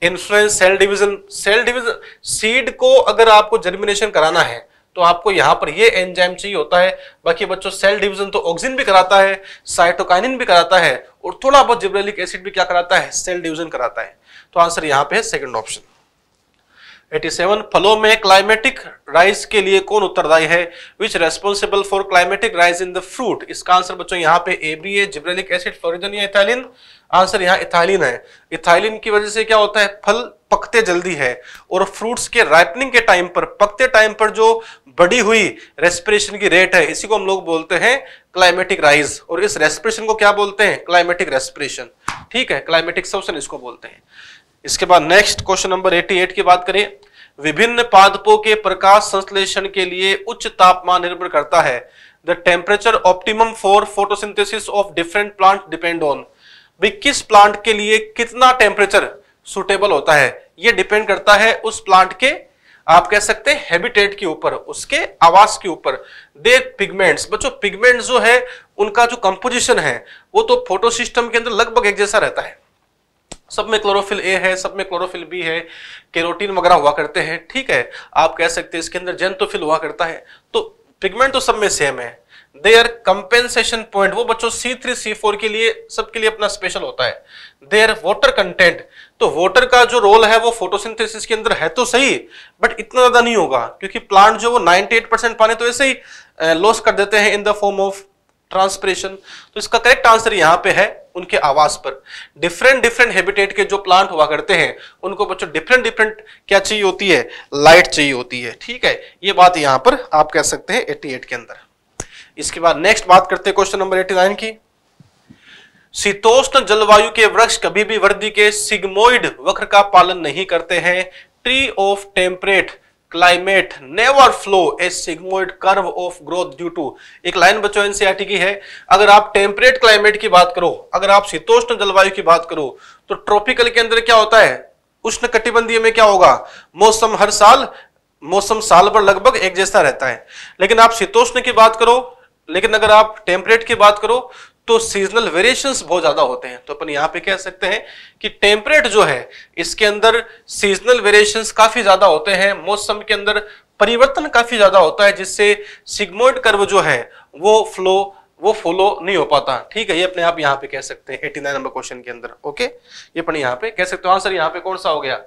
influence cell division cell division seed को अगर आपको जर्मिनेशन कराना है तो आपको यहाँ पर ये एंजाइम चाहिए होता है बाकी बच्चों सेल डिवीजन तो ऑक्सिन भी कराता है साइटोकाइनिन भी कराता है और थोड़ा बहुत जिब्रेलिक एसिड भी क्या कराता है सेल डिवीजन कराता है तो आंसर यहाँ पे है सेकंड ऑप्शन 87 फलों में क्लाइमेटिक राइज के लिए कौन उत्तरदायी है which responsible for climatic rise in the fruit इसका आंसर बच्चों यहाँ पे एबीए जिब्रेलिक एसिड फ्लोरिजन या इथाइलिन आंसर यहाँ इथाइलिन है इथाइलिन की वजह से क्या होता है फल पकते जल्दी है और फ्रूट्स के राइपनिंग के टाइम पर पकते टाइम पर जो बढ़ी हुई रेस्पिरेशन की रेट है इसी को हम लोग बोलते हैं क्लाइमेटिक राइज और इस रेस्पिरेशन को क्या बोलते हैं क्लाइमेटिक रेस्पिरेशन ठीक है क्लाइमेटिक सोशन इसको बोलते हैं इसके बाद नेक्स्ट क्वेश्चन नंबर 88 की बात करें विभिन्न पादपों के प्रकाश संश्लेषण के लिए उच्च तापमान निर्भर करता है the temperature optimum for photosynthesis of different plant depend on भी किस प्लांट के लिए कितना टेम्परेचर सुटेबल होता है यह डिपेंड करता है उस प्लांट के आप कह सकते हैं हैबिटेट के ऊपर उसके आवास के ऊपर दे पिगमेंट्स बच्चों पिगमेंट जो है उनका जो कंपोजिशन है वो तो फोटो सिस्टम के अंदर लगभग एक जैसा रहता है सब में क्लोरोफिल ए है सब में क्लोरोफिल बी है केरोटीन वगैरह हुआ करते हैं ठीक है आप कह सकते हैं इसके अंदर जेंटोफिल हुआ करता है तो पिगमेंट तो सब में सेम है आर कंपेंसेशन पॉइंट वो बच्चों सी थ्री सी फोर के लिए सबके लिए अपना स्पेशल होता है आर वॉटर कंटेंट तो वॉटर का जो रोल है वो फोटोसिंथेसिस के अंदर है तो सही बट इतना ज्यादा नहीं होगा क्योंकि प्लांट जो वो 98 परसेंट पानी तो ऐसे ही लॉस कर देते हैं in the form of transpiration तो इसका करेक्ट आंसर यहाँ पे है उनके आवास पर डिफरेंट डिफरेंट हैबिटेट के जो प्लांट हुआ करते हैं उनको बच्चों डिफरेंट डिफरेंट क्या चाहिए होती है लाइट चाहिए होती है ठीक है ये बात यहाँ पर आप कह सकते हैं एट्टी के अंदर इसके बाद नेक्स्ट बात करते हैं क्वेश्चन नंबर एटी की शीतोष्ण जलवायु के वृक्ष कभी भी वृद्धि के सिग्मोइड वक्र का पालन नहीं करते हैं tree of temperate climate never flow a sigmoid curve of growth due to एक लाइन बच्चों एनसीईआरटी की है अगर आप टेम्परेट क्लाइमेट की बात करो अगर आप शीतोष्ण जलवायु की बात करो तो ट्रॉपिकल के अंदर क्या होता है उष्ण कटिबंधीय में क्या होगा मौसम हर साल मौसम साल भर लगभग एक जैसा रहता है लेकिन आप शीतोष्ण की बात करो लेकिन अगर आप टेम्परेट की बात करो तो सीजनल वेरिएशन बहुत ज़्यादा होते हैं तो अपन यहां पे कह सकते हैं कि टेम्परेट जो है इसके अंदर सीजनल वेरिएशन काफ़ी ज़्यादा होते हैं मौसम के अंदर परिवर्तन काफ़ी ज़्यादा होता है जिससे सिग्मोइड कर्व जो है वो फ्लो वो फॉलो नहीं हो पाता ठीक है ये अपने आप यहां पे कह सकते हैं 89 नंबर क्वेश्चन के अंदर ओके ये अपने यहां पे कह सकते हो आंसर यहां पे कौन सा हो गया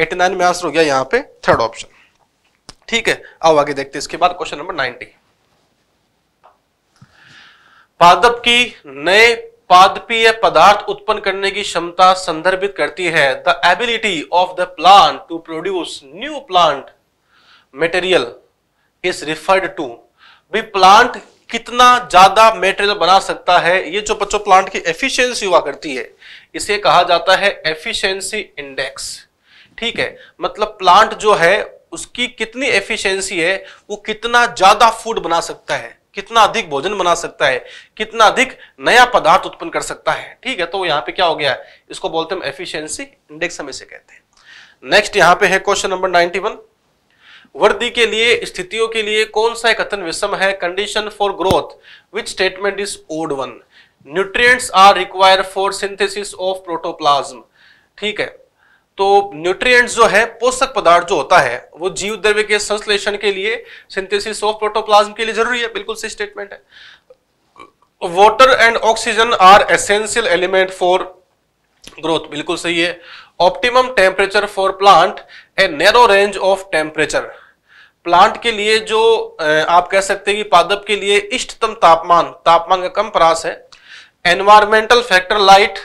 89 में आंसर हो गया यहाँ पे थर्ड ऑप्शन ठीक है अब आगे देखते हैं इसके बाद क्वेश्चन नंबर 90 पादप की नए पादपीय पदार्थ उत्पन्न करने की क्षमता संदर्भित करती है the ability of the plant to produce new plant material is referred to भी प्लांट कितना ज्यादा मेटेरियल बना सकता है ये जो बच्चों प्लांट की एफिशिएंसी हुआ करती है इसे कहा जाता है एफिशिएंसी इंडेक्स ठीक है मतलब प्लांट जो है उसकी कितनी एफिशिएंसी है वो कितना ज्यादा फूड बना सकता है कितना अधिक भोजन बना सकता है कितना अधिक नया पदार्थ उत्पन्न कर सकता है ठीक है तो यहाँ पे क्या हो गया इसको बोलते हैं एफिशियंसी इंडेक्स हम इसे कहते हैं नेक्स्ट यहाँ पे है क्वेश्चन नंबर नाइनटी वन वर्दी के लिए स्थितियों के लिए कौन सा एक कथन विषम है condition for growth which statement is odd one nutrient are require for synthesis of protoplasm ठीक है तो न्यूट्रिएंट्स जो है पोषक पदार्थ जो होता है वो जीव द्रव्य के संश्लेषण के लिए सिंथेसिस ऑफ प्रोटोप्लाज्म के लिए जरूरी है बिल्कुल सही स्टेटमेंट है water and oxygen are essential element for growth बिल्कुल सही है optimum temperature for plant a narrow range of temperature plant के लिए जो आप कह सकते हैं कि पादप के लिए इष्टतम तापमान तापमान का कम प्रास है environmental factor light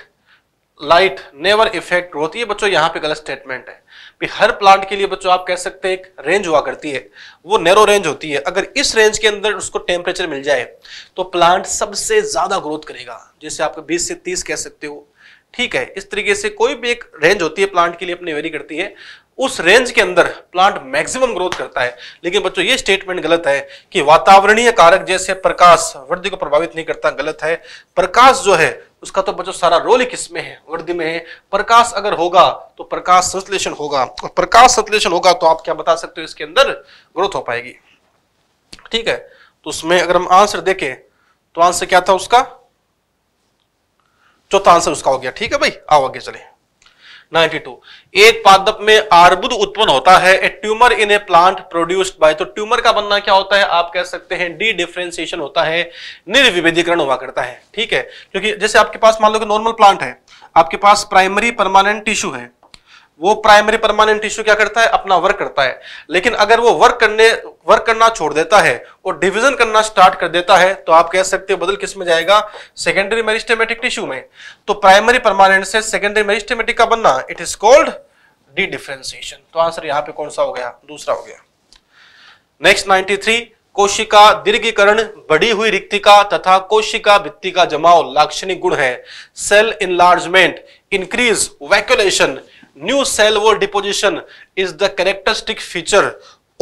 light never effect होती है बच्चों यहाँ पे गलत स्टेटमेंट है भी हर प्लांट के लिए बच्चों आप कह सकते हैं एक रेंज हुआ करती है वो नैरो रेंज होती है अगर इस रेंज के अंदर उसको टेम्परेचर मिल जाए तो प्लांट सबसे ज़्यादा ग्रोथ करेगा जैसे आप 20 से 30 कह सकते हो ठीक है इस तरीके से कोई भी एक रेंज होती है प्लांट के लिए अपनी वेरी करती है उस रेंज के अंदर प्लांट मैक्सिमम ग्रोथ करता है लेकिन बच्चों ये स्टेटमेंट गलत है कि वातावरणीय कारक जैसे प्रकाश वृद्धि को प्रभावित नहीं करता गलत है प्रकाश जो है उसका तो बच्चों सारा रोल ही किसमें है वर्दी में है प्रकाश अगर होगा तो प्रकाश संश्लेषण होगा और प्रकाश संश्लेषण होगा तो आप क्या बता सकते हो इसके अंदर ग्रोथ हो पाएगी ठीक है तो उसमें अगर हम आंसर देखें तो आंसर क्या था उसका चौथा आंसर उसका हो गया ठीक है भाई आओ आगे चले 92 एक पादप में आर्बुद उत्पन्न होता है a tumour in a plant produced by तो ट्यूमर का बनना क्या होता है आप कह सकते हैं डी डिफ्रेंसिएशन होता है निर्विभेदीकरण हुआ करता है ठीक है क्योंकि जैसे आपके पास मान लो कि नॉर्मल प्लांट है आपके पास प्राइमरी परमानेंट टिश्यू है वो प्राइमरी परमानेंट टिश्यू क्या करता है अपना वर्क करता है लेकिन अगर वो वर्क करने वर्क करना छोड़ देता है और डिवीजन करना स्टार्ट कर देता है तो आप कह सकते हो बदल किस में जाएगा सेकेंडरी मेरिस्टेमेटिक टिश्यू में तो प्राइमरी परमानेंट से सेकेंडरी मेरिस्टेमेटिक का बनना it is called dedifferentiation तो आंसर यहाँ पे कौन सा हो गया दूसरा हो गया नेक्स्ट थ्री कोशिका दीर्घीकरण बढ़ी हुई रिक्तिका तथा कोशिका भित्ति का जमाव लाक्षणिक गुण है cell enlargement increase vacuolation new cell wall deposition is the characteristic feature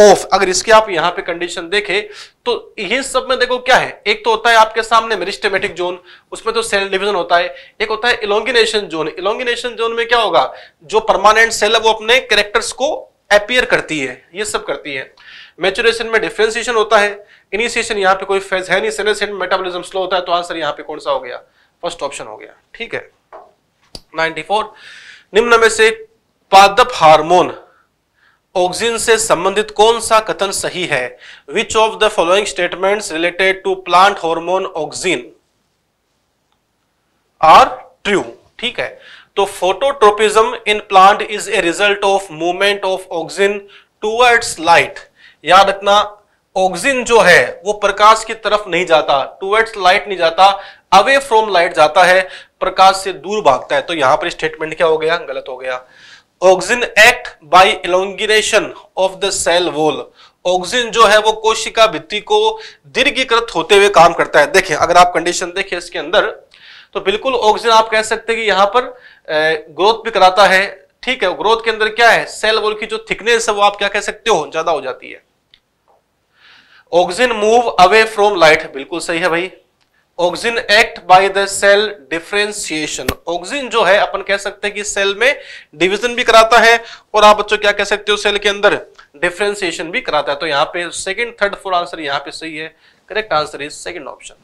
of अगर इसके आप यहां पे कंडीशन देखें तो ये सब में देखो क्या है एक तो होता है आपके सामने मेरिस्टेमेटिक जोन उसमें तो सेल डिवीजन होता है एक होता है इलोंगिनेशन जोन इलोंगिनेशन जोन में क्या होगा जो परमानेंट सेल है वो अपने करेक्टर्स को अपियर करती है ये सब करती है मेचुरेशन में डिफ्रेंसिएशन होता है इनिशिएशन यहाँ पे कोई फेज है नहीं सेनेसेंट मेटाबॉलिज्म स्लो होता है तो आंसर यहाँ पे कौन सा हो गया फर्स्ट ऑप्शन हो गया ठीक है 94 निम्न में से पादप हार्मोन ऑक्सीजन से संबंधित कौन सा कथन सही है which of the following statement related to plant hormone oxygen are true ठीक है तो phototropism in plant is a result of movement of oxygen towards light याद रखना ऑक्सीजन जो है वो प्रकाश की तरफ नहीं जाता टूवर्ड्स लाइट नहीं जाता अवे फ्रॉम लाइट जाता है प्रकाश से दूर भागता है तो यहां पर स्टेटमेंट क्या हो गया गलत हो गया oxygen act by elongation of the cell wall oxygen जो है वो कोशिका भित्ति को दीर्घीकृत होते हुए काम करता है देखिए अगर आप कंडीशन देखिए इसके अंदर तो बिल्कुल ऑक्सीजन आप कह सकते हैं कि यहां पर ग्रोथ भी कराता है ठीक है ग्रोथ के अंदर क्या है सेल वॉल की जो थिकनेस है वो आप क्या कह सकते हो ज्यादा हो जाती है oxygen move away from light बिल्कुल सही है भाई oxygen act by the cell differentiation oxygen जो है अपन कह सकते हैं कि सेल में डिवीजन भी कराता है और आप बच्चों क्या कह सकते हो सेल के अंदर डिफ्रेंसिएशन भी कराता है तो यहाँ पे सेकंड थर्ड फोर्थ आंसर यहाँ पे सही है correct answer is second option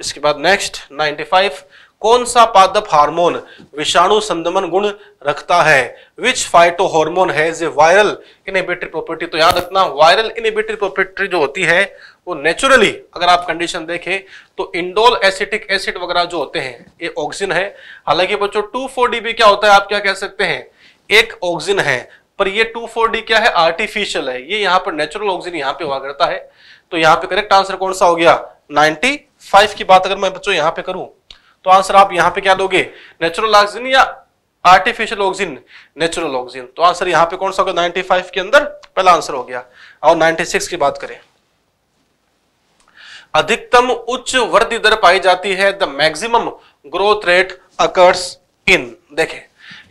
इसके बाद नेक्स्ट 95 कौन सा पादप हार्मोन विषाणु संदमन गुण रखता है विच फाइटो हार्मोन है जे वायरल इनहिबिटरी प्रॉपर्टी तो याद रखना वायरल इनहिबिटरी प्रॉपर्टी जो होती है वो नेचुरली अगर आप कंडीशन देखें तो इंडोल एसिटिक एसिड वगैरह जो होते हैं ये ऑक्सीजन है हालांकि बच्चों टू फोर डी क्या होता है आप क्या कह सकते हैं एक ऑक्सीजन है पर ये टू फोर डी क्या है आर्टिफिशियल है ये यहाँ पर नेचुरल ऑक्सीजन यहाँ पे हुआ करता है तो यहाँ पे करेक्ट आंसर कौन सा हो गया फाइव की बात अगर मैं बच्चों यहाँ पे करूं तो आंसर आप यहाँ पे क्या दोगे नेचुरल ऑक्सीजन या आर्टिफिशियल ऑक्सीजन नेचुरल ऑक्सीजन तो आंसर यहाँ पे कौन सा होगा फाइव के अंदर पहला आंसर हो गया और सिक्स की बात करें अधिकतम उच्च वृद्धि दर पाई जाती है the maximum growth rate occurs in देखें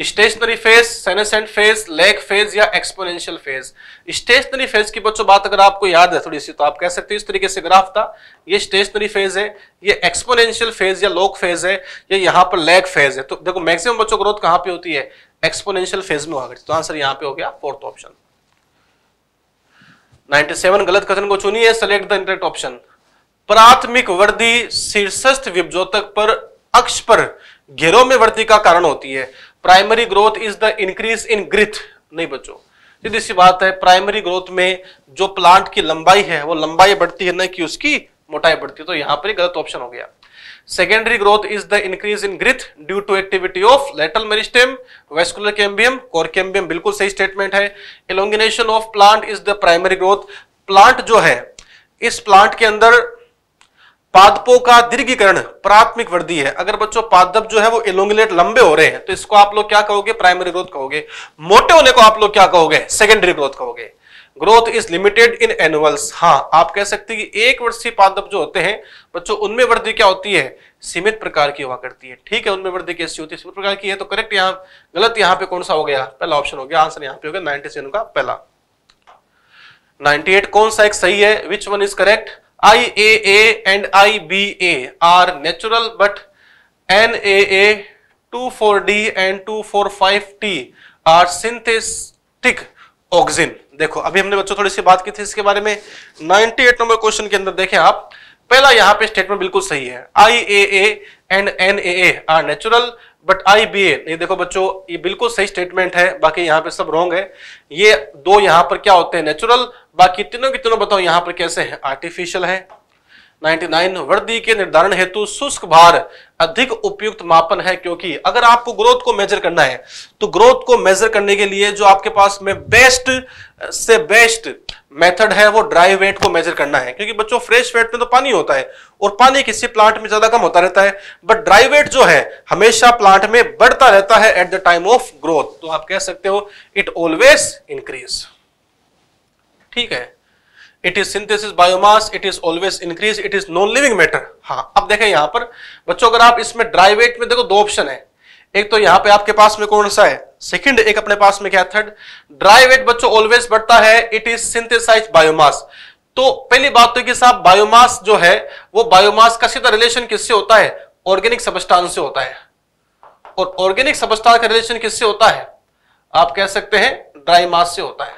stationary phase senescent phase lag phase या एक्सपोनेंशियल फेज स्टेशनरी फेज की बच्चों बात अगर आपको याद है थोड़ी सी तो आप कह सकते हो इस तरीके से ग्राफ था ये स्टेशनरी फेज है ये एक्सपोनेंशियल फेज या लोक फेज है ये यहाँ पर लेग फेज है तो देखो मैक्सिमम बच्चों ग्रोथ कहाँ पे होती है एक्सपोनेंशियल फेज में होगा तो आंसर यहाँ पे हो गया फोर्थ ऑप्शन 97 गलत कथन को चुनिए सेलेक्ट द इंटरेक्ट ऑप्शन प्राथमिक वर्दी शीर्षस्थ विभजोतक पर अक्ष पर घेरों में वृद्धि का कारण होती है primary growth is the increase in girth नहीं बच्चों सीधी सी बात है प्राइमरी ग्रोथ में जो प्लांट की लंबाई है वो लंबाई बढ़ती है न कि उसकी मोटाई बढ़ती है तो यहां पर गलत ऑप्शन हो गया secondary growth is the increase in girth due to activity of lateral meristem vascular cambium cork cambium बिल्कुल सही स्टेटमेंट है elongation of plant is the primary growth plant जो है इस प्लांट के अंदर पादपों का दीर्घीकरण प्राथमिक वृद्धि है अगर बच्चों पादप जो है वो इलोंगुलेट लंबे हो रहे हैं तो इसको आप लोग क्या कहोगे प्राइमरी ग्रोथ कहोगे मोटे होने को आप लोग क्या कहोगे सेकेंडरी ग्रोथ कहोगे growth is limited in annuals हाँ आप कह सकते हैं कि एक वर्षीय पादप जो होते हैं बच्चों उनमें वृद्धि क्या होती है सीमित प्रकार की हुआ करती है ठीक है उनमें वृद्धि कैसी होती है सीमित प्रकार की है तो करेक्ट यहाँ गलत यहाँ पे कौन सा हो गया पहला ऑप्शन हो गया आंसर यहाँ पे हो गया नाइनटी सेवन का पहला एट कौन सा एक सही है which one is correct I I A A and B are natural but N A A two four D and two four five T are synthetic auxin देखो अभी हमने बच्चों थोड़ी सी बात की थी इसके बारे में 98 नंबर क्वेश्चन के अंदर देखें आप पहला यहां पे स्टेटमेंट बिल्कुल सही है I A and N A are natural but I B A ये देखो बच्चों ये बिल्कुल सही स्टेटमेंट है बाकी यहाँ पे सब रॉन्ग है ये दो यहाँ पर क्या होते हैं नेचुरल बाकी तीनों के तीनों बताओ यहाँ पर कैसे है आर्टिफिशियल है 99 वृद्धि के निर्धारण हेतु शुष्क भार अधिक उपयुक्त मापन है क्योंकि अगर आपको ग्रोथ को मेजर करना है तो ग्रोथ को मेजर करने के लिए जो आपके पास में बेस्ट से बेस्ट मेथड है वो ड्राई वेट को मेजर करना है क्योंकि बच्चों फ्रेश वेट में तो पानी होता है और पानी किसी प्लांट में ज्यादा कम होता रहता है बट ड्राई वेट जो है हमेशा प्लांट में बढ़ता रहता है at the time of growth तो आप कह सकते हो इट ऑलवेज इंक्रीज ठीक है it is synthesis biomass it is always increase it is non living matter हाँ अब देखें यहां पर बच्चों अगर आप इसमें ड्राई वेट में देखो दो ऑप्शन है एक तो यहां पे आपके पास में कौन सा है सेकंड एक अपने पास में क्या है थर्ड ड्राई वेट बच्चों ऑलवेज बढ़ता है इट इज सिंथेसाइज बायोमास तो पहली बात तो कि साहब बायोमास जो है वो बायोमास का सीधा रिलेशन किससे होता है ऑर्गेनिक सबस्टान से होता है और ऑर्गेनिक सबस्टान का रिलेशन किससे होता है आप कह सकते हैं ड्राई मास से होता है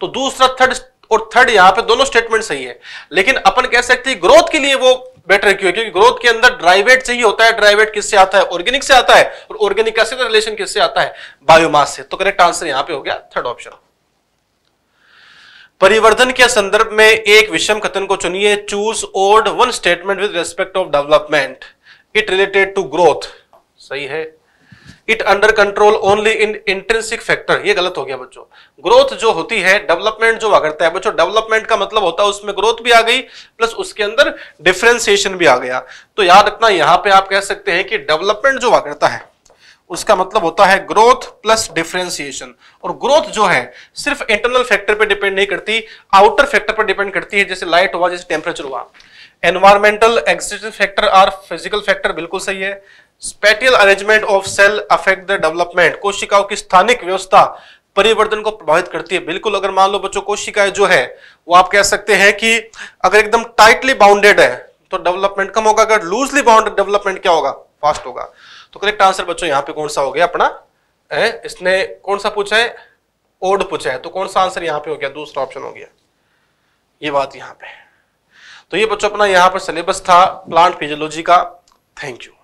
तो दूसरा थर्ड और थर्ड यहां पे दोनों स्टेटमेंट सही है लेकिन अपन कह सकते हैं ग्रोथ के लिए वो बेटर क्यों है क्योंकि ग्रोथ के अंदर ड्राइवेट से ही होता है ड्राइवेट किससे आता है ऑर्गेनिक से आता है और ऑर्गेनिक का सीधा रिलेशन किससे आता है बायोमास से तो करेक्ट आंसर यहां पर हो गया थर्ड ऑप्शन परिवर्तन के संदर्भ में एक विषम कथन को चुनिए choose odd one statement with respect of development it related to growth सही है it under control only in intrinsic factor ये गलत हो गया बच्चों ग्रोथ जो होती है डेवलपमेंट जो करता है बच्चों डेवलपमेंट का मतलब होता है उसमें ग्रोथ भी आ गई प्लस उसके अंदर डिफ्रेंसिएशन भी आ गया तो याद रखना यहां पे आप कह सकते हैं कि डेवलपमेंट जो करता है उसका मतलब होता है ग्रोथ प्लस डिफरेंशिएशन और ग्रोथ जो है सिर्फ इंटरनल फैक्टर पे डिपेंड नहीं करती आउटर फैक्टर पर डिपेंड करती है जैसे लाइट हुआ जैसे टेम्परेचर हुआ एनवायरमेंटल एक्सिस्टेंस फैक्टर और फिजिकल फैक्टर बिल्कुल सही है spatial arrangement of cell affect the development कोशिकाओं की स्थानिक व्यवस्था परिवर्तन को प्रभावित करती है बिल्कुल अगर मान लो बच्चों कोशिकाएं जो है वो आप कह सकते हैं कि अगर एकदम टाइटली बाउंडेड है तो डेवलपमेंट कम होगा अगर लूजली बाउंडेड डेवलपमेंट क्या होगा फास्ट होगा तो करेक्ट आंसर बच्चों यहाँ पे कौन सा हो गया अपना ए? इसने कौन सा पूछा है ओड पूछा है तो कौन सा आंसर यहाँ पे हो गया दूसरा ऑप्शन हो गया ये बात यहाँ पे तो ये बच्चों अपना यहाँ पर सिलेबस था प्लांट फिजियोलॉजी का थैंक यू